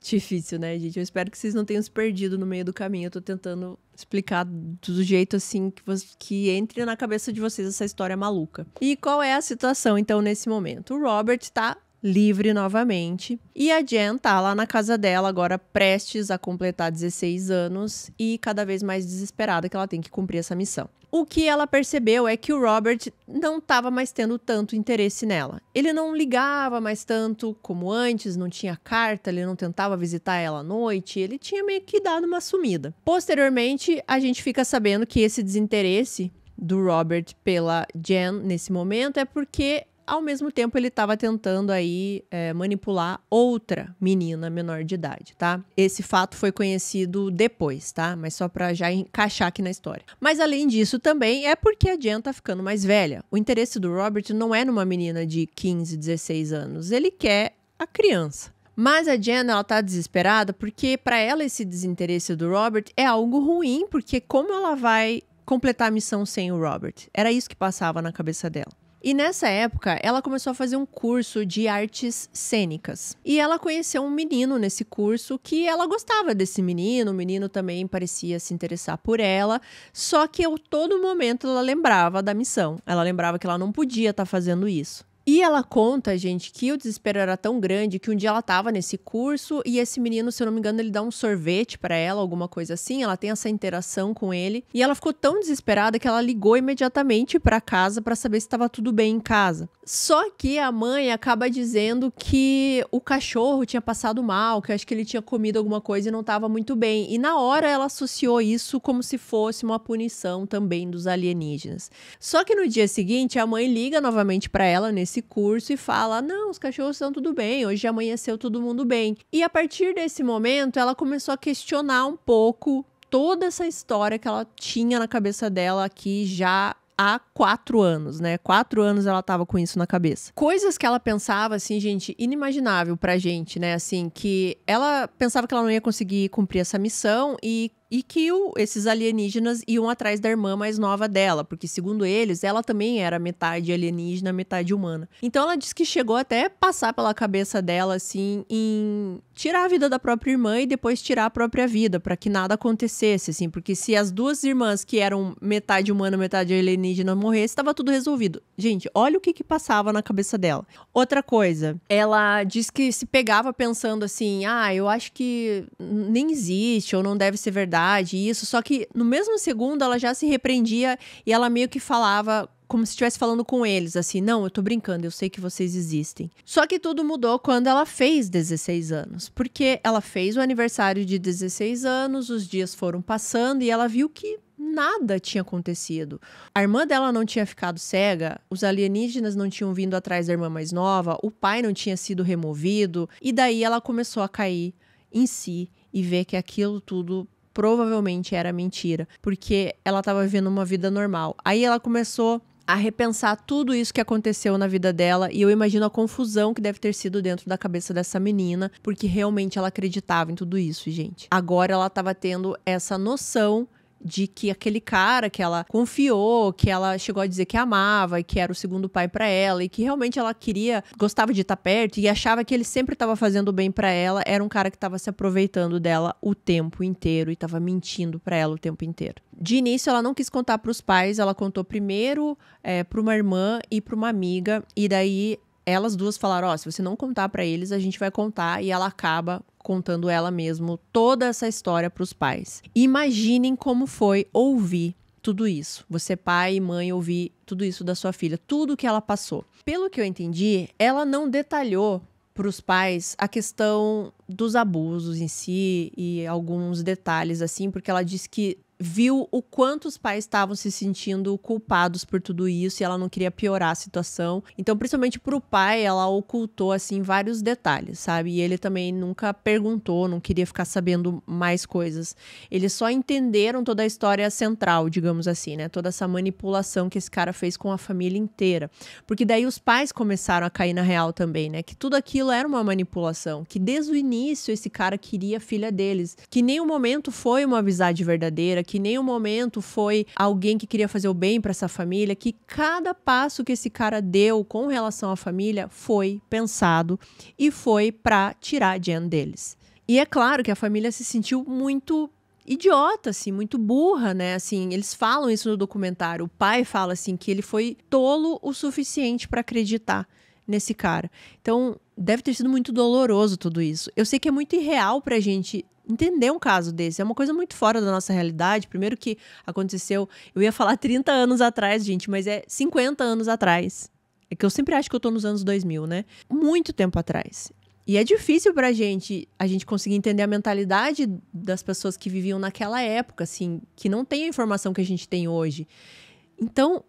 Speaker 1: Difícil, né, gente? Eu espero que vocês não tenham se perdido no meio do caminho. Eu tô tentando explicar do jeito assim que, você, que entre na cabeça de vocês essa história maluca. E qual é a situação, então, nesse momento? O Robert tá livre novamente. E a Jen tá lá na casa dela, agora prestes a completar 16 anos e cada vez mais desesperada que ela tem que cumprir essa missão. O que ela percebeu é que o Robert não estava mais tendo tanto interesse nela. Ele não ligava mais tanto como antes, não tinha carta, ele não tentava visitar ela à noite, ele tinha meio que dado uma sumida. Posteriormente, a gente fica sabendo que esse desinteresse do Robert pela Jen nesse momento é porque ao mesmo tempo ele estava tentando aí é, manipular outra menina menor de idade, tá? Esse fato foi conhecido depois, tá? Mas só para já encaixar aqui na história. Mas além disso também é porque a Jen tá ficando mais velha. O interesse do Robert não é numa menina de 15, 16 anos, ele quer a criança. Mas a Jen, ela tá desesperada porque para ela esse desinteresse do Robert é algo ruim, porque como ela vai completar a missão sem o Robert? Era isso que passava na cabeça dela. E nessa época, ela começou a fazer um curso de artes cênicas. E ela conheceu um menino nesse curso que ela gostava desse menino, o menino também parecia se interessar por ela, só que a todo momento ela lembrava da missão. Ela lembrava que ela não podia estar tá fazendo isso. E ela conta, gente, que o desespero era tão grande que um dia ela tava nesse curso e esse menino, se eu não me engano, ele dá um sorvete para ela, alguma coisa assim. Ela tem essa interação com ele e ela ficou tão desesperada que ela ligou imediatamente para casa para saber se estava tudo bem em casa. Só que a mãe acaba dizendo que o cachorro tinha passado mal, que acho que ele tinha comido alguma coisa e não estava muito bem. E na hora ela associou isso como se fosse uma punição também dos alienígenas. Só que no dia seguinte a mãe liga novamente para ela nesse curso e fala: "Não, os cachorros estão tudo bem, hoje amanheceu todo mundo bem". E a partir desse momento ela começou a questionar um pouco toda essa história que ela tinha na cabeça dela aqui já há quatro anos, né? Quatro anos ela tava com isso na cabeça. Coisas que ela pensava, assim, gente, inimaginável pra gente, né? Assim, que ela pensava que ela não ia conseguir cumprir essa missão e e que o, esses alienígenas iam atrás da irmã mais nova dela, porque segundo eles, ela também era metade alienígena, metade humana. Então ela diz que chegou até passar pela cabeça dela assim em tirar a vida da própria irmã e depois tirar a própria vida, para que nada acontecesse assim, porque se as duas irmãs que eram metade humana, metade alienígena morressem, estava tudo resolvido. Gente, olha o que que passava na cabeça dela. Outra coisa, ela diz que se pegava pensando assim: "Ah, eu acho que nem existe ou não deve ser verdade" verdade, isso. Só que no mesmo segundo ela já se repreendia e ela meio que falava como se estivesse falando com eles, assim, não, eu tô brincando, eu sei que vocês existem. Só que tudo mudou quando ela fez 16 anos, porque ela fez o aniversário de 16 anos, os dias foram passando e ela viu que nada tinha acontecido. A irmã dela não tinha ficado cega, os alienígenas não tinham vindo atrás da irmã mais nova, o pai não tinha sido removido, e daí ela começou a cair em si e ver que aquilo tudo provavelmente era mentira, porque ela estava vivendo uma vida normal. Aí ela começou a repensar tudo isso que aconteceu na vida dela e eu imagino a confusão que deve ter sido dentro da cabeça dessa menina, porque realmente ela acreditava em tudo isso, gente. Agora ela estava tendo essa noção de que aquele cara que ela confiou, que ela chegou a dizer que amava e que era o segundo pai para ela e que realmente ela queria, gostava de estar tá perto e achava que ele sempre estava fazendo bem para ela, era um cara que estava se aproveitando dela o tempo inteiro e estava mentindo para ela o tempo inteiro. De início ela não quis contar para os pais, ela contou primeiro é, para uma irmã e para uma amiga e daí elas duas falaram: "Ó, oh, se você não contar para eles, a gente vai contar" e ela acaba contando ela mesmo toda essa história para os pais. Imaginem como foi ouvir tudo isso. Você, pai e mãe, ouvir tudo isso da sua filha, tudo que ela passou. Pelo que eu entendi, ela não detalhou para os pais a questão dos abusos em si e alguns detalhes assim, porque ela disse que viu o quanto os pais estavam se sentindo culpados por tudo isso e ela não queria piorar a situação. Então, principalmente pro pai, ela ocultou assim vários detalhes, sabe? E ele também nunca perguntou, não queria ficar sabendo mais coisas. Eles só entenderam toda a história central, digamos assim, né? Toda essa manipulação que esse cara fez com a família inteira. Porque daí os pais começaram a cair na real também, né? Que tudo aquilo era uma manipulação, que desde o início esse cara queria a filha deles, que nem o momento foi uma amizade verdadeira, que nenhum momento foi alguém que queria fazer o bem para essa família, que cada passo que esse cara deu com relação à família foi pensado e foi para tirar a Jen deles. E é claro que a família se sentiu muito idiota, assim, muito burra, né? Assim, eles falam isso no documentário. O pai fala assim que ele foi tolo o suficiente para acreditar nesse cara. Então, deve ter sido muito doloroso tudo isso. Eu sei que é muito irreal pra gente entender um caso desse. É uma coisa muito fora da nossa realidade. Primeiro que aconteceu, eu ia falar 30 anos atrás, gente, mas é 50 anos atrás. É que eu sempre acho que eu tô nos anos 2000, né? Muito tempo atrás. E é difícil pra gente a gente conseguir entender a mentalidade das pessoas que viviam naquela época, assim, que não tem a informação que a gente tem hoje. Então,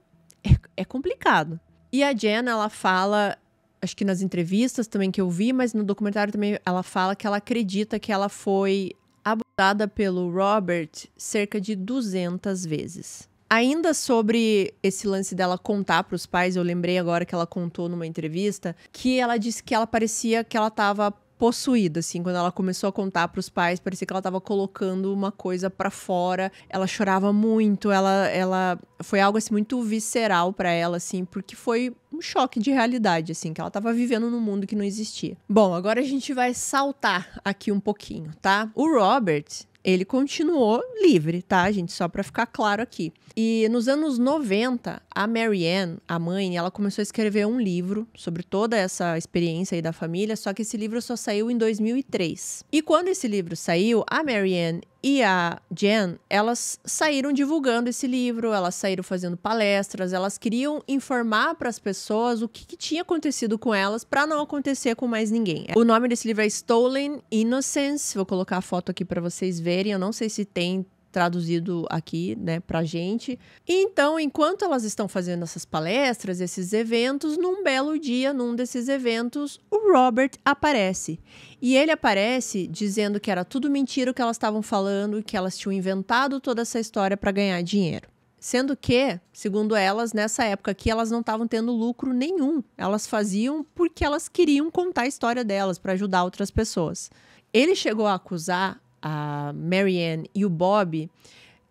Speaker 1: é, é complicado. E a Jen, ela fala acho que nas entrevistas também que eu vi, mas no documentário também ela fala que ela acredita que ela foi abusada pelo Robert cerca de 200 vezes. Ainda sobre esse lance dela contar para os pais, eu lembrei agora que ela contou numa entrevista que ela disse que ela parecia que ela estava possuída, assim, quando ela começou a contar para os pais, parecia que ela estava colocando uma coisa para fora. Ela chorava muito, ela ela foi algo assim muito visceral para ela assim, porque foi um choque de realidade assim, que ela estava vivendo num mundo que não existia. Bom, agora a gente vai saltar aqui um pouquinho, tá? O Robert ele continuou livre, tá, gente? Só para ficar claro aqui. E nos anos 90, a Marianne, a mãe, ela começou a escrever um livro sobre toda essa experiência aí da família, só que esse livro só saiu em 2003. E quando esse livro saiu, a Marianne e a Jen, elas saíram divulgando esse livro, elas saíram fazendo palestras, elas queriam informar para as pessoas o que, que, tinha acontecido com elas para não acontecer com mais ninguém. O nome desse livro é Stolen Innocence, vou colocar a foto aqui para vocês verem, eu não sei se tem traduzido aqui, né, pra gente. E então, enquanto elas estão fazendo essas palestras, esses eventos, num belo dia, num desses eventos, o Robert aparece. E ele aparece dizendo que era tudo mentira o que elas estavam falando, que elas tinham inventado toda essa história para ganhar dinheiro. Sendo que, segundo elas, nessa época aqui elas não estavam tendo lucro nenhum. Elas faziam porque elas queriam contar a história delas para ajudar outras pessoas. Ele chegou a acusar a Marianne e o Bob,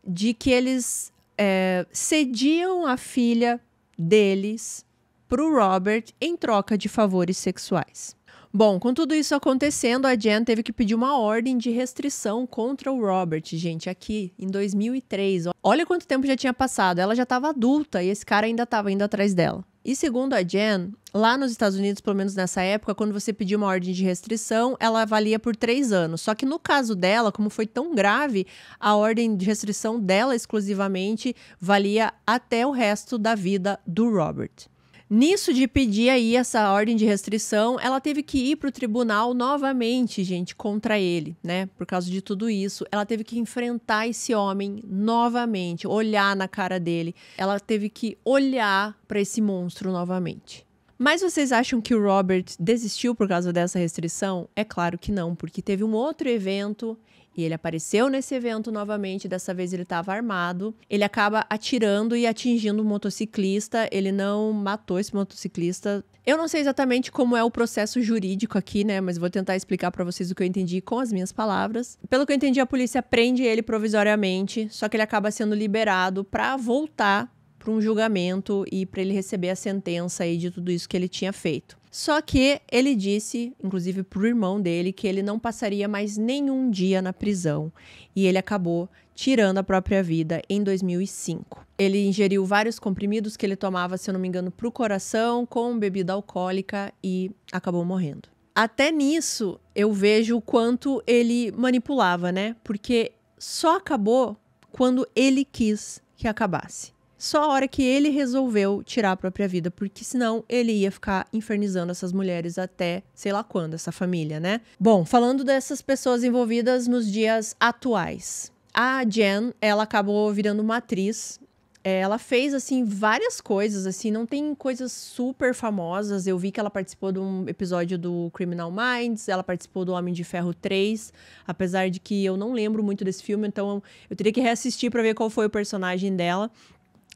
Speaker 1: de que eles é, cediam a filha deles para o Robert em troca de favores sexuais. Bom, com tudo isso acontecendo, a Jen teve que pedir uma ordem de restrição contra o Robert, gente, aqui em 2003. Olha quanto tempo já tinha passado. Ela já estava adulta e esse cara ainda estava indo atrás dela. E segundo a Jen, lá nos Estados Unidos, pelo menos nessa época, quando você pediu uma ordem de restrição, ela valia por três anos. Só que no caso dela, como foi tão grave, a ordem de restrição dela exclusivamente valia até o resto da vida do Robert. Nisso de pedir aí essa ordem de restrição, ela teve que ir para o tribunal novamente, gente, contra ele, né? Por causa de tudo isso. Ela teve que enfrentar esse homem novamente, olhar na cara dele. Ela teve que olhar para esse monstro novamente. Mas vocês acham que o Robert desistiu por causa dessa restrição? É claro que não, porque teve um outro evento e ele apareceu nesse evento novamente, dessa vez ele estava armado. Ele acaba atirando e atingindo o um motociclista. Ele não matou esse motociclista. Eu não sei exatamente como é o processo jurídico aqui, né, mas vou tentar explicar para vocês o que eu entendi com as minhas palavras. Pelo que eu entendi, a polícia prende ele provisoriamente, só que ele acaba sendo liberado para voltar para um julgamento e para ele receber a sentença aí de tudo isso que ele tinha feito. Só que ele disse, inclusive para o irmão dele, que ele não passaria mais nenhum dia na prisão e ele acabou tirando a própria vida em 2005. Ele ingeriu vários comprimidos que ele tomava, se eu não me engano, para o coração, com bebida alcoólica e acabou morrendo. Até nisso eu vejo o quanto ele manipulava, né? Porque só acabou quando ele quis que acabasse só a hora que ele resolveu tirar a própria vida, porque senão ele ia ficar infernizando essas mulheres até sei lá quando, essa família, né? Bom, falando dessas pessoas envolvidas nos dias atuais. A Jen, ela acabou virando uma atriz. É, ela fez, assim, várias coisas, assim, não tem coisas super famosas. Eu vi que ela participou de um episódio do Criminal Minds, ela participou do Homem de Ferro 3, apesar de que eu não lembro muito desse filme, então eu teria que reassistir para ver qual foi o personagem dela.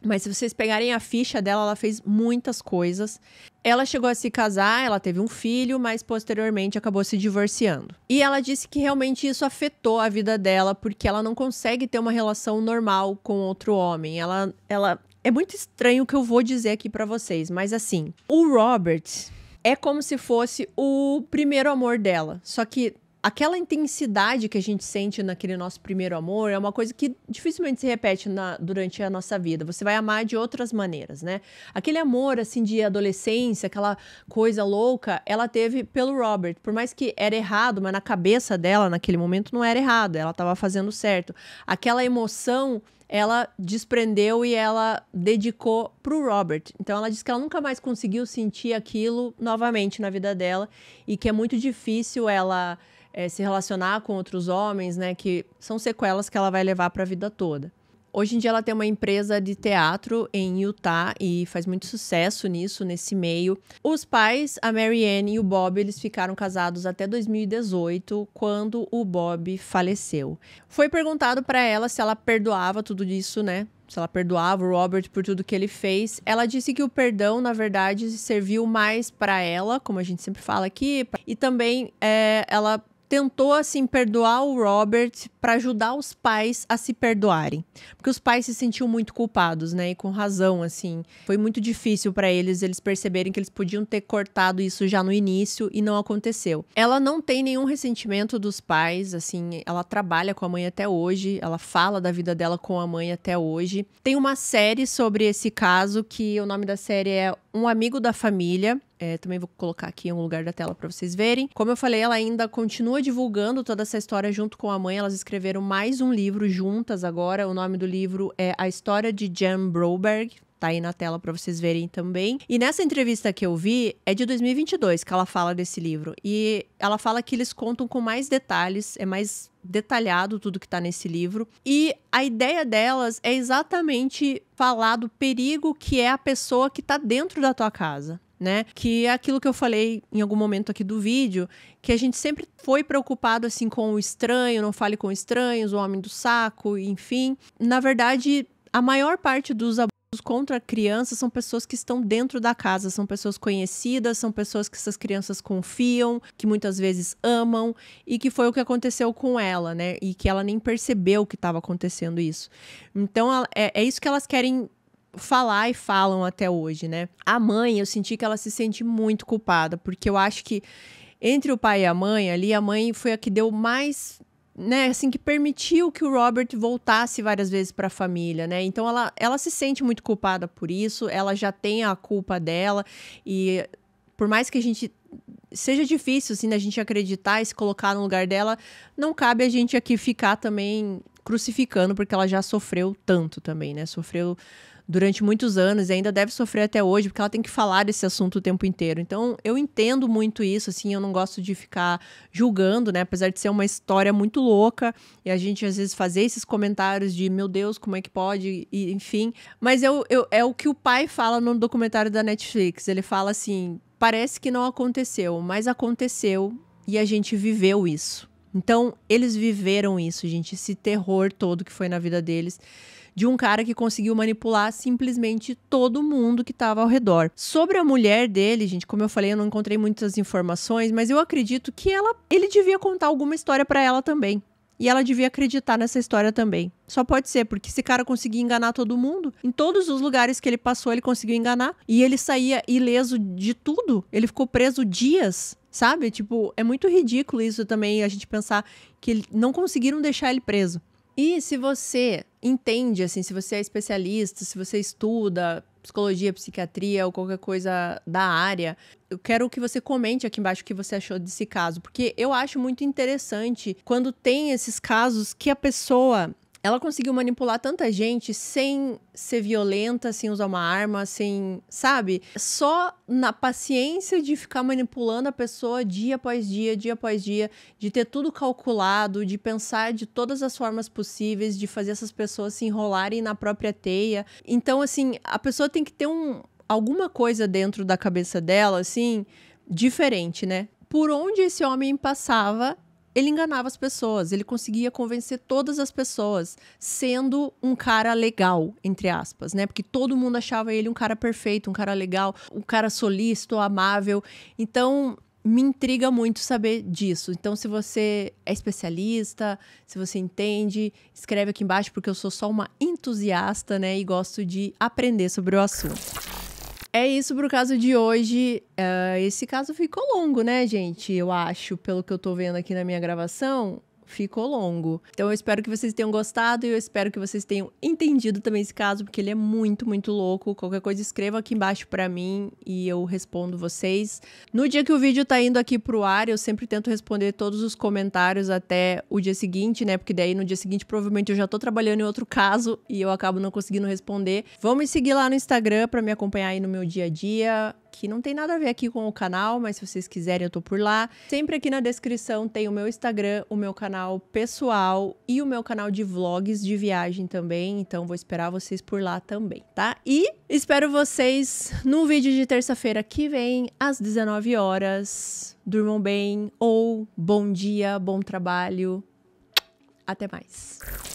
Speaker 1: Mas se vocês pegarem a ficha dela, ela fez muitas coisas. Ela chegou a se casar, ela teve um filho, mas posteriormente acabou se divorciando. E ela disse que realmente isso afetou a vida dela, porque ela não consegue ter uma relação normal com outro homem. Ela, ela é muito estranho o que eu vou dizer aqui para vocês, mas assim, o Robert é como se fosse o primeiro amor dela, só que aquela intensidade que a gente sente naquele nosso primeiro amor é uma coisa que dificilmente se repete na, durante a nossa vida. Você vai amar de outras maneiras, né? Aquele amor, assim, de adolescência, aquela coisa louca, ela teve pelo Robert. Por mais que era errado, mas na cabeça dela, naquele momento, não era errado. Ela estava fazendo certo. Aquela emoção ela desprendeu e ela dedicou pro Robert. Então ela diz que ela nunca mais conseguiu sentir aquilo novamente na vida dela e que é muito difícil ela é, se relacionar com outros homens, né? Que são sequelas que ela vai levar para a vida toda. Hoje em dia ela tem uma empresa de teatro em Utah e faz muito sucesso nisso, nesse meio. Os pais, a Marianne e o Bob, eles ficaram casados até 2018, quando o Bob faleceu. Foi perguntado para ela se ela perdoava tudo isso, né? Se ela perdoava o Robert por tudo que ele fez. Ela disse que o perdão, na verdade, serviu mais para ela, como a gente sempre fala aqui, e também é, ela tentou assim perdoar o Robert para ajudar os pais a se perdoarem, porque os pais se sentiam muito culpados, né? E com razão, assim. Foi muito difícil para eles eles perceberem que eles podiam ter cortado isso já no início e não aconteceu. Ela não tem nenhum ressentimento dos pais, assim, ela trabalha com a mãe até hoje, ela fala da vida dela com a mãe até hoje. Tem uma série sobre esse caso que o nome da série é Um amigo da família. É, também vou colocar aqui em um lugar da tela para vocês verem. Como eu falei, ela ainda continua divulgando toda essa história junto com a mãe. Elas escreveram mais um livro juntas agora. O nome do livro é A História de Jan Broberg tá aí na tela para vocês verem também. E nessa entrevista que eu vi, é de 2022 que ela fala desse livro. E ela fala que eles contam com mais detalhes, é mais detalhado tudo que tá nesse livro. E a ideia delas é exatamente falar do perigo que é a pessoa que tá dentro da tua casa né? Que é aquilo que eu falei em algum momento aqui do vídeo, que a gente sempre foi preocupado assim com o estranho, não fale com estranhos, o homem do saco, enfim. Na verdade, a maior parte dos abusos contra crianças são pessoas que estão dentro da casa, são pessoas conhecidas, são pessoas que essas crianças confiam, que muitas vezes amam e que foi o que aconteceu com ela, né? E que ela nem percebeu que estava acontecendo isso. Então, é, é isso que elas querem falar e falam até hoje, né? A mãe, eu senti que ela se sente muito culpada, porque eu acho que entre o pai e a mãe, ali a mãe foi a que deu mais né, assim que permitiu que o Robert voltasse várias vezes para a família, né? Então ela, ela se sente muito culpada por isso, ela já tem a culpa dela e por mais que a gente seja difícil assim a gente acreditar e se colocar no lugar dela, não cabe a gente aqui ficar também crucificando porque ela já sofreu tanto também, né? Sofreu durante muitos anos e ainda deve sofrer até hoje, porque ela tem que falar desse assunto o tempo inteiro. Então, eu entendo muito isso, assim, eu não gosto de ficar julgando, né? Apesar de ser uma história muito louca e a gente às vezes fazer esses comentários de, meu Deus, como é que pode, e, enfim. Mas eu, eu, é o que o pai fala no documentário da Netflix. Ele fala assim: parece que não aconteceu, mas aconteceu e a gente viveu isso. Então, eles viveram isso, gente, esse terror todo que foi na vida deles de um cara que conseguiu manipular simplesmente todo mundo que estava ao redor. Sobre a mulher dele, gente, como eu falei, eu não encontrei muitas informações, mas eu acredito que ela, ele devia contar alguma história para ela também. E ela devia acreditar nessa história também. Só pode ser, porque esse cara conseguia enganar todo mundo. Em todos os lugares que ele passou, ele conseguiu enganar. E ele saía ileso de tudo. Ele ficou preso dias sabe? Tipo, é muito ridículo isso também, a gente pensar que ele, não conseguiram deixar ele preso. E se você entende, assim, se você é especialista, se você estuda psicologia, psiquiatria ou qualquer coisa da área, eu quero que você comente aqui embaixo o que você achou desse caso, porque eu acho muito interessante quando tem esses casos que a pessoa ela conseguiu manipular tanta gente sem ser violenta, sem usar uma arma, sem. Sabe? Só na paciência de ficar manipulando a pessoa dia após dia, dia após dia, de ter tudo calculado, de pensar de todas as formas possíveis, de fazer essas pessoas se enrolarem na própria teia. Então, assim, a pessoa tem que ter um, alguma coisa dentro da cabeça dela, assim, diferente, né? Por onde esse homem passava, ele enganava as pessoas, ele conseguia convencer todas as pessoas, sendo um cara legal, entre aspas, né? Porque todo mundo achava ele um cara perfeito, um cara legal, um cara solícito, amável. Então, me intriga muito saber disso. Então, se você é especialista, se você entende, escreve aqui embaixo, porque eu sou só uma entusiasta, né? E gosto de aprender sobre o assunto. É isso pro caso de hoje. Uh, esse caso ficou longo, né, gente? Eu acho, pelo que eu tô vendo aqui na minha gravação, ficou longo. Então eu espero que vocês tenham gostado e eu espero que vocês tenham entendido também esse caso, porque ele é muito, muito louco. Qualquer coisa escreva aqui embaixo para mim e eu respondo vocês. No dia que o vídeo tá indo aqui pro ar, eu sempre tento responder todos os comentários até o dia seguinte, né? Porque daí no dia seguinte provavelmente eu já tô trabalhando em outro caso e eu acabo não conseguindo responder. Vão me seguir lá no Instagram para me acompanhar aí no meu dia a dia que não tem nada a ver aqui com o canal, mas se vocês quiserem eu tô por lá. Sempre aqui na descrição tem o meu Instagram, o meu canal pessoal e o meu canal de vlogs de viagem também, então vou esperar vocês por lá também, tá? E espero vocês no vídeo de terça-feira que vem às 19 horas. Durmam bem ou bom dia, bom trabalho. Até mais.